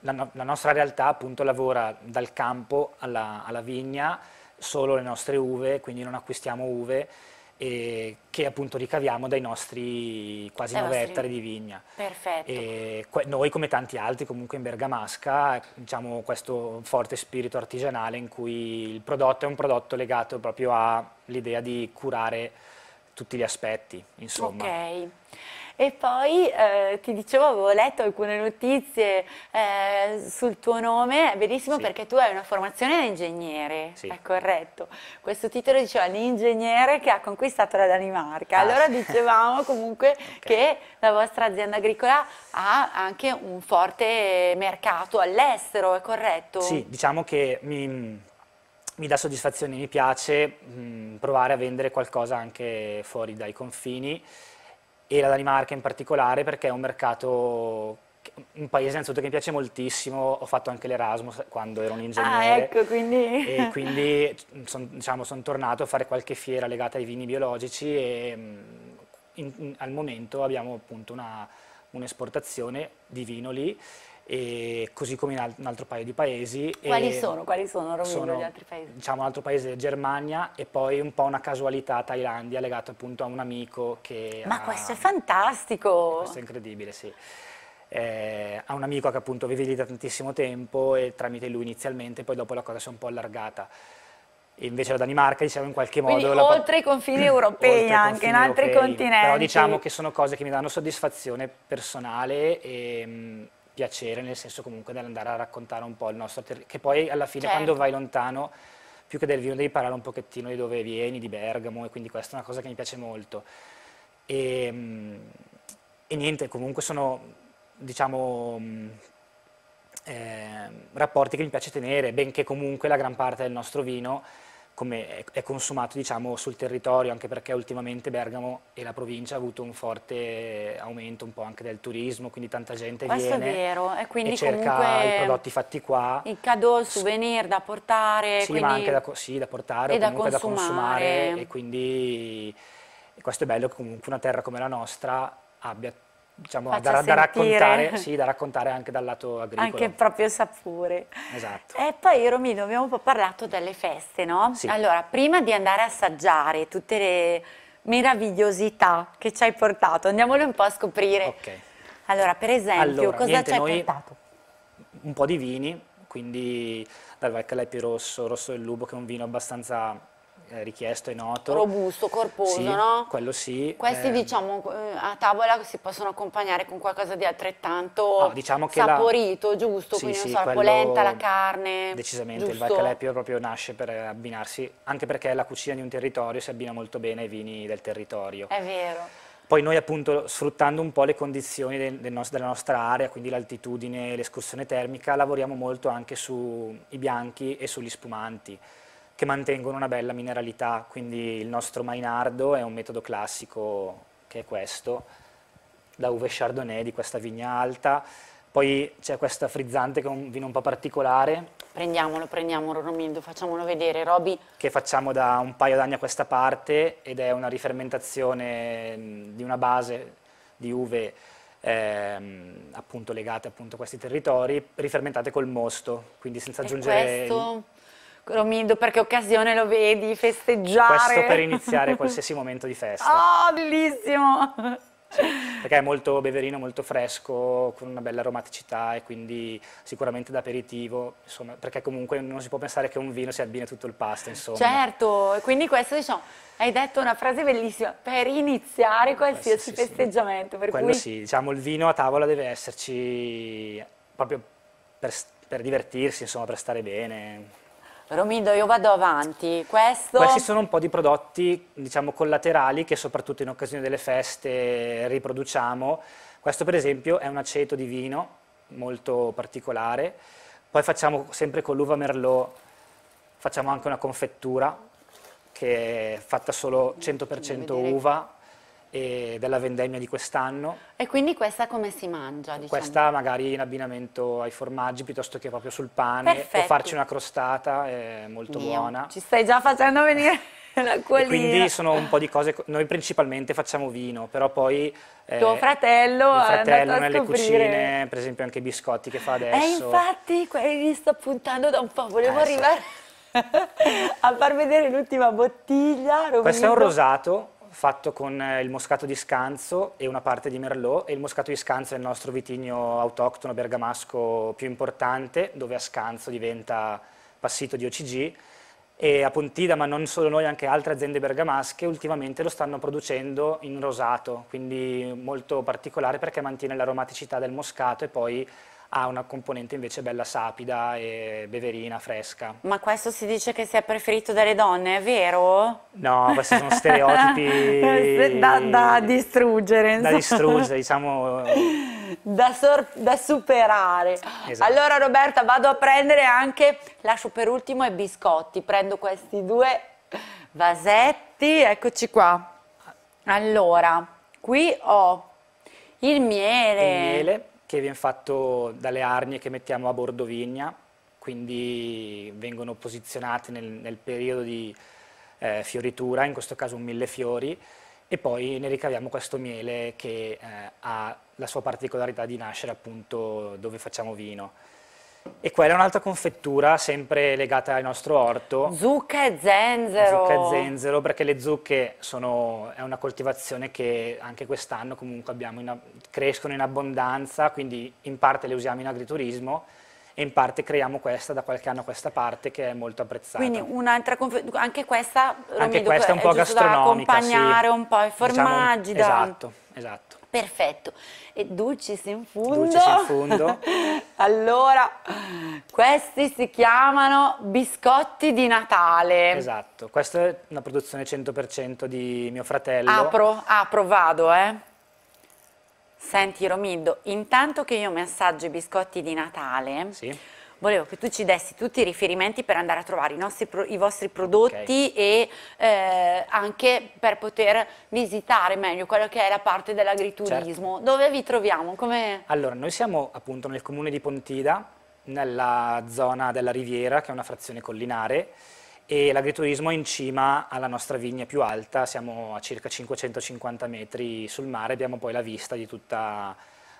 la, no la, nostra realtà appunto lavora dal campo alla, alla vigna, solo le nostre uve, quindi non acquistiamo uve eh, che appunto ricaviamo dai nostri quasi dai 9 nostri... ettari di vigna. Perfetto. E noi come tanti altri comunque in Bergamasca diciamo questo forte spirito artigianale in cui il prodotto è un prodotto legato proprio all'idea di curare tutti gli aspetti, insomma.
Ok. E poi eh, ti dicevo, avevo letto alcune notizie eh, sul tuo nome, è bellissimo sì. perché tu hai una formazione da ingegnere, sì. è corretto. Questo titolo diceva l'ingegnere che ha conquistato la Danimarca. Ah. Allora dicevamo comunque *laughs* okay. che la vostra azienda agricola ha anche un forte mercato all'estero, è corretto? Sì,
diciamo che mi mi dà soddisfazione, mi piace mh, mm, provare a vendere qualcosa anche fuori dai confini e la Danimarca in particolare perché è un mercato un paese innanzitutto che mi piace moltissimo, ho fatto anche l'Erasmus quando ero un ingegnere. Ah, ecco,
quindi... E *laughs*
quindi son, diciamo, sono tornato a fare qualche fiera legata ai vini biologici e mm, in, in, al momento abbiamo appunto un'esportazione di vino lì e così come in un altro paio di paesi. Quali sono? Quali
sono, Romino, sono, gli altri paesi?
Diciamo un altro paese, Germania, e poi un po' una casualità Thailandia legato appunto a un amico che... Ma ha, questo è fantastico! Questo è incredibile, sì. Eh, un amico che appunto vive lì da tantissimo tempo e tramite lui inizialmente, poi dopo la cosa si è un po' allargata. E invece la Danimarca, diciamo, in qualche modo... Quindi oltre
i confini europei, anche in altri europei, continenti. Però diciamo
che sono cose che mi danno soddisfazione personale e mm, piacere, nel senso comunque dell'andare a raccontare un po' il nostro territorio, che poi alla fine certo. quando vai lontano più che del vino devi parlare un pochettino di dove vieni, di Bergamo e quindi questa è una cosa che mi piace molto. E, ehm, e niente, comunque sono diciamo eh, rapporti che mi piace tenere, benché comunque la gran parte del nostro vino come è consumato diciamo, sul territorio, anche perché ultimamente Bergamo e la provincia ha avuto un forte aumento un po' anche del turismo, quindi tanta gente Questo viene è vero. E, quindi e cerca i prodotti fatti qua.
Il cadeau, il souvenir da portare. Sì, ma anche da,
sì, da portare e da consumare. da consumare. E quindi e questo è bello che comunque una terra come la nostra abbia diciamo, da, da, raccontare, sì, da, raccontare, anche dal lato agricolo.
Anche proprio sapore. Esatto. E poi Romino abbiamo un po' parlato delle feste, no? Sì. Allora, prima di andare a assaggiare tutte le meravigliosità che ci hai portato, andiamole un po' a scoprire. Ok. Allora, per esempio, allora, cosa ci hai portato?
Un po' di vini, quindi dal Valcaleppi Rosso, Rosso del Lubo, che è un vino abbastanza eh, richiesto e noto. Robusto, corposo, sì, no? quello sì. Questi, ehm...
diciamo, eh, a tavola si possono accompagnare con qualcosa di altrettanto ah,
diciamo saporito,
la... giusto? Sì, Quindi, sì, non so, la polenta, la carne, Decisamente, giusto? il valcalepio
proprio nasce per eh, abbinarsi, anche perché la cucina di un territorio si abbina molto bene ai vini del territorio. È vero. Poi noi appunto sfruttando un po' le condizioni del, del nostro, della nostra area, quindi l'altitudine, l'escursione termica, lavoriamo molto anche sui bianchi e sugli spumanti che mantengono una bella mineralità, quindi il nostro mainardo è un metodo classico che è questo, da uve chardonnay di questa vigna alta, poi c'è questa frizzante che è un vino un po' particolare.
Prendiamolo, prendiamolo Romindo, facciamolo vedere, Roby.
Che facciamo da un paio d'anni a questa parte ed è una rifermentazione mm, di una base di uve ehm, appunto legate appunto a questi territori, rifermentate col mosto, quindi senza aggiungere... e aggiungere questo...
Romindo, per che occasione lo vedi festeggiare? Questo per iniziare *laughs* qualsiasi
momento di festa.
Oh, bellissimo!
perché è molto beverino, molto fresco, con una bella aromaticità e quindi sicuramente da aperitivo, insomma, perché comunque non si può pensare che un vino si abbina tutto il pasto, insomma.
Certo, e quindi questo diciamo, hai detto una frase bellissima, per iniziare qualsiasi sì, festeggiamento. Per Quello cui... sì,
diciamo il vino a tavola deve esserci proprio per, per divertirsi, insomma, per stare bene.
Romindo, io vado
avanti.
Questo... Questi sono
un po' di prodotti, diciamo, collaterali che soprattutto in occasione delle feste riproduciamo. Questo per esempio è un aceto di vino molto particolare. Poi facciamo sempre con l'uva merlot, facciamo anche una confettura che è fatta solo 100% uva della vendemmia di quest'anno.
E quindi questa come si mangia? Diciamo? Questa
magari in abbinamento ai formaggi piuttosto che proprio sul pane Perfetti. o farci una crostata, è molto Mio, buona.
Ci stai già facendo venire *laughs* la cuolina. quindi sono un
po' di cose, noi principalmente facciamo vino, però poi... Eh, Tuo
fratello, mio fratello nelle cucine,
per esempio anche i biscotti che fa eh, adesso. E infatti,
quelli li sto puntando da un po', volevo eh, arrivare... *laughs* a far vedere l'ultima bottiglia. Questo è un
rosato fatto con eh, il moscato di Scanzo e una parte di Merlot e il moscato di Scanzo è il nostro vitigno autoctono bergamasco più importante dove a Scanzo diventa passito di OCG e a Pontida, ma non solo noi, anche altre aziende bergamasche ultimamente lo stanno producendo in rosato, quindi molto particolare perché mantiene l'aromaticità del moscato e poi ha una componente invece bella sapida e beverina, fresca.
Ma questo si dice che sia preferito dalle donne, è vero?
No, questi sono stereotipi *laughs* da, da,
distruggere. Insomma. Da distruggere,
diciamo.
Da, da superare. Esatto. Allora Roberta vado a prendere anche, lascio per ultimo i biscotti, prendo questi due vasetti, eccoci qua. Allora, qui ho il miele. Il miele
che viene fatto dalle arnie che mettiamo a bordo vigna, quindi vengono posizionate nel, nel periodo di eh, fioritura, in questo caso un mille fiori, e poi ne ricaviamo questo miele che eh, ha la sua particolarità di nascere appunto dove facciamo vino. E quella è un'altra confettura sempre legata al nostro orto. Zucca e zenzero. Zucca e zenzero, perché le zucche sono, è una coltivazione che anche quest'anno comunque in, crescono in abbondanza, quindi in parte le usiamo in agriturismo e in parte creiamo questa da qualche anno a questa parte che è molto apprezzata. Quindi
un'altra confettura, anche questa, Romido, anche questa è un po' gastronomica, da accompagnare sì. un po' i formaggi. Diciamo, da... Esatto, esatto. Perfetto, e dulcis in fundo. Dulcis in fondo. *laughs* allora, questi si chiamano biscotti di Natale. Esatto,
questa è una produzione 100% di mio fratello. Apro,
apro, vado, eh. Senti Romindo, intanto che io mi assaggio i biscotti di Natale... Sì volevo che tu ci dessi tutti i riferimenti per andare a trovare i, nostri, i vostri prodotti okay. e eh, anche per poter visitare meglio quello che è la parte dell'agriturismo. Certo. Dove vi troviamo? Come...
Allora, noi siamo appunto nel comune di Pontida, nella zona della Riviera, che è una frazione collinare, e l'agriturismo è in cima alla nostra vigna più alta, siamo a circa 550 metri sul mare, abbiamo poi la vista di tutta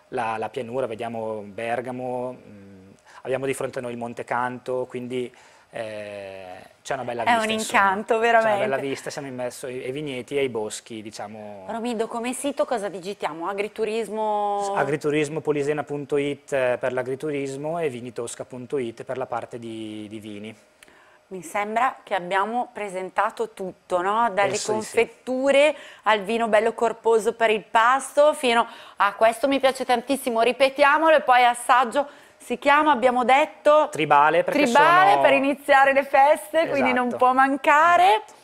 la, la pianura, vediamo Bergamo, mm, abbiamo di fronte a noi il Monte Canto, quindi eh, c'è una bella è vista. È un incanto, insomma. veramente. C'è una bella vista, siamo immersi ai vigneti e ai boschi, diciamo.
Romido, come sito cosa digitiamo? Agriturismo?
Agriturismopolisena.it eh, per l'agriturismo e vinitosca.it per la parte di, di vini.
Mi sembra che abbiamo presentato tutto, no? dalle Penso eh confetture sì. al vino bello corposo per il pasto fino a questo mi piace tantissimo, ripetiamolo e poi assaggio si chiama, abbiamo detto...
Tribale, Tribale sono... per
iniziare le feste, esatto. quindi non esatto. può mancare. Esatto.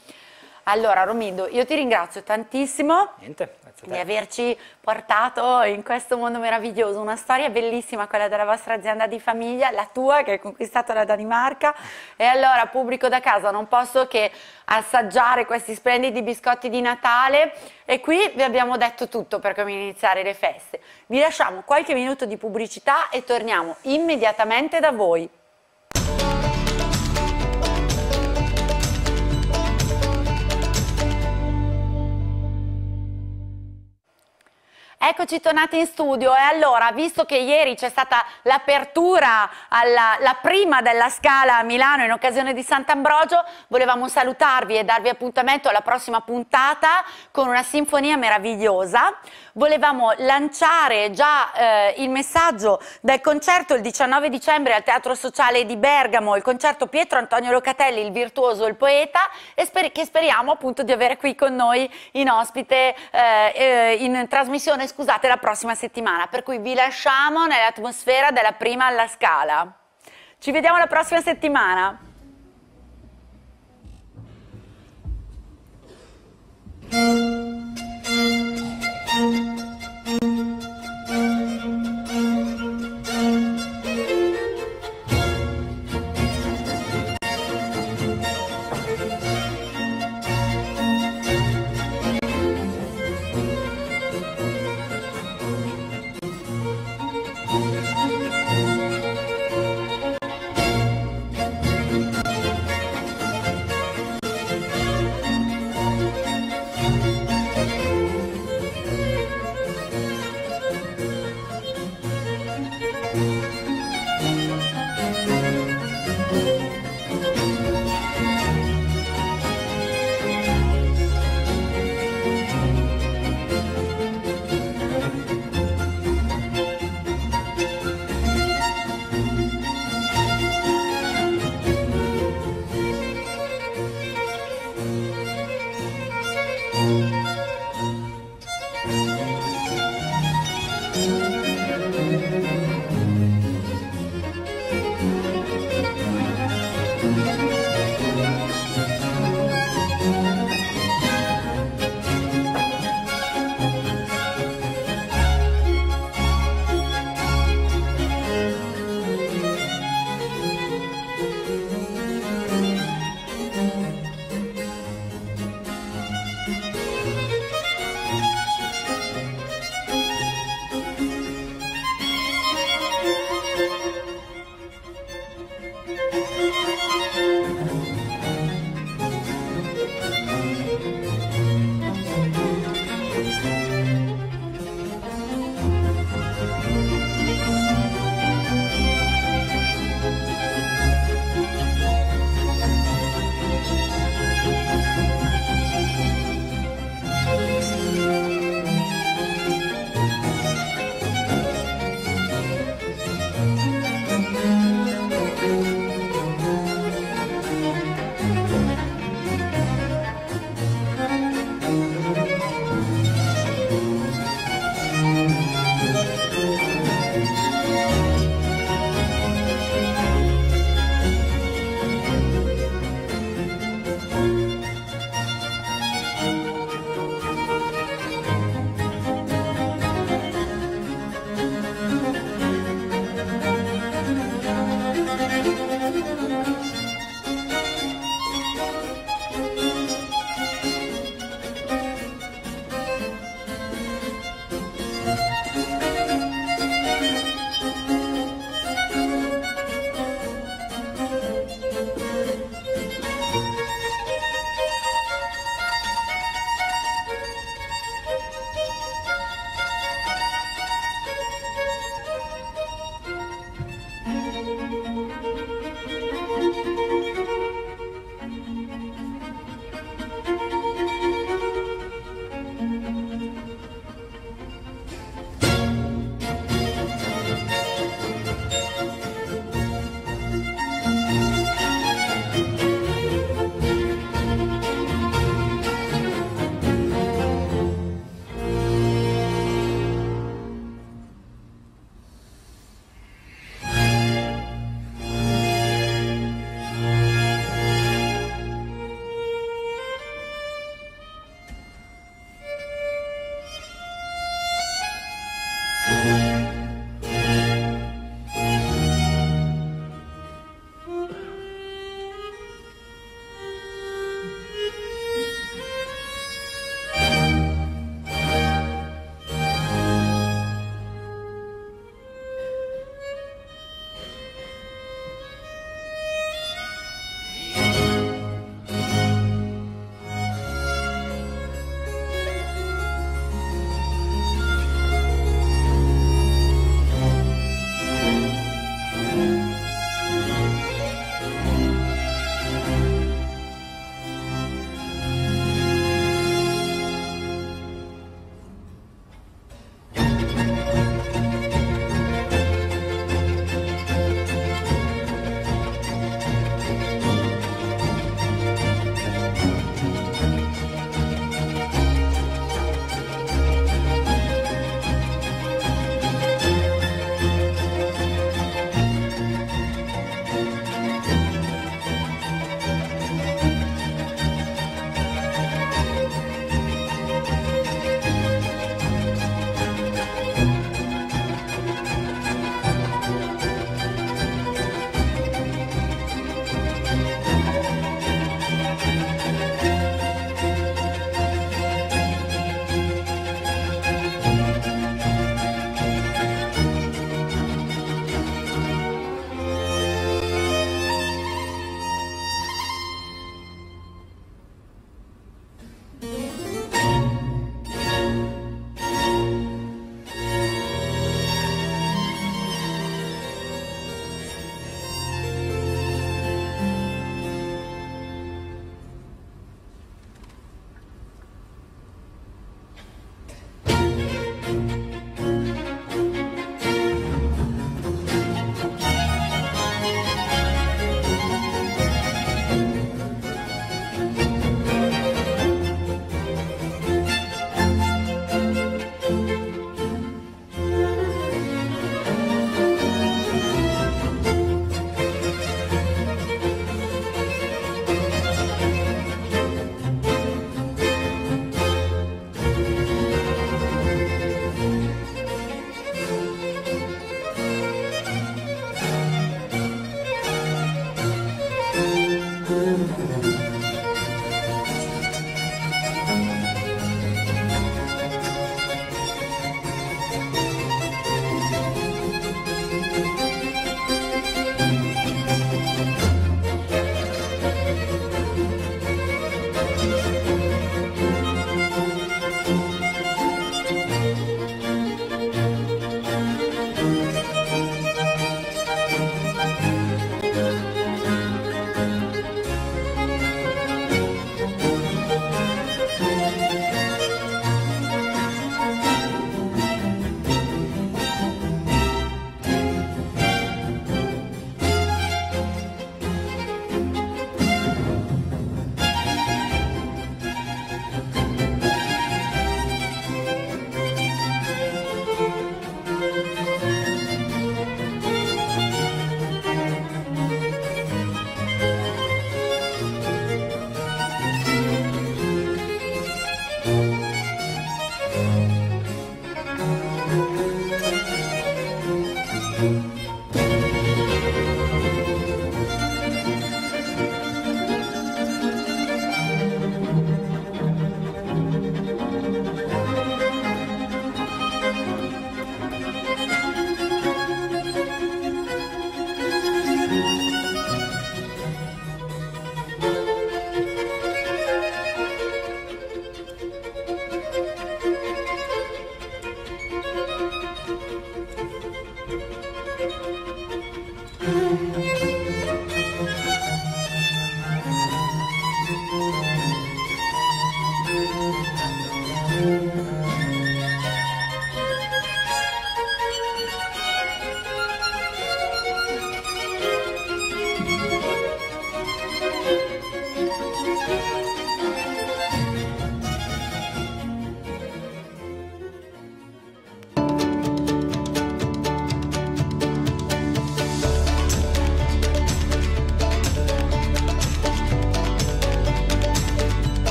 Allora Romindo, io ti ringrazio tantissimo Niente, di averci portato in questo mondo meraviglioso, una storia bellissima quella della vostra azienda di famiglia, la tua che hai conquistato la Danimarca e allora pubblico da casa non posso che assaggiare questi splendidi biscotti di Natale e qui vi abbiamo detto tutto per come iniziare le feste. Vi lasciamo qualche minuto di pubblicità e torniamo immediatamente da voi. Eccoci tornati in studio e allora, visto che ieri c'è stata l'apertura, la prima della Scala a Milano in occasione di Sant'Ambrogio, volevamo salutarvi e darvi appuntamento alla prossima puntata con una sinfonia meravigliosa volevamo lanciare già eh, il messaggio del concerto il 19 dicembre al Teatro Sociale di Bergamo, il concerto Pietro Antonio Locatelli, il virtuoso, il poeta, sper che speriamo appunto di avere qui con noi in ospite, eh, eh, in trasmissione, scusate, la prossima settimana. Per cui vi lasciamo nell'atmosfera della prima alla scala. Ci vediamo la prossima settimana.
thank you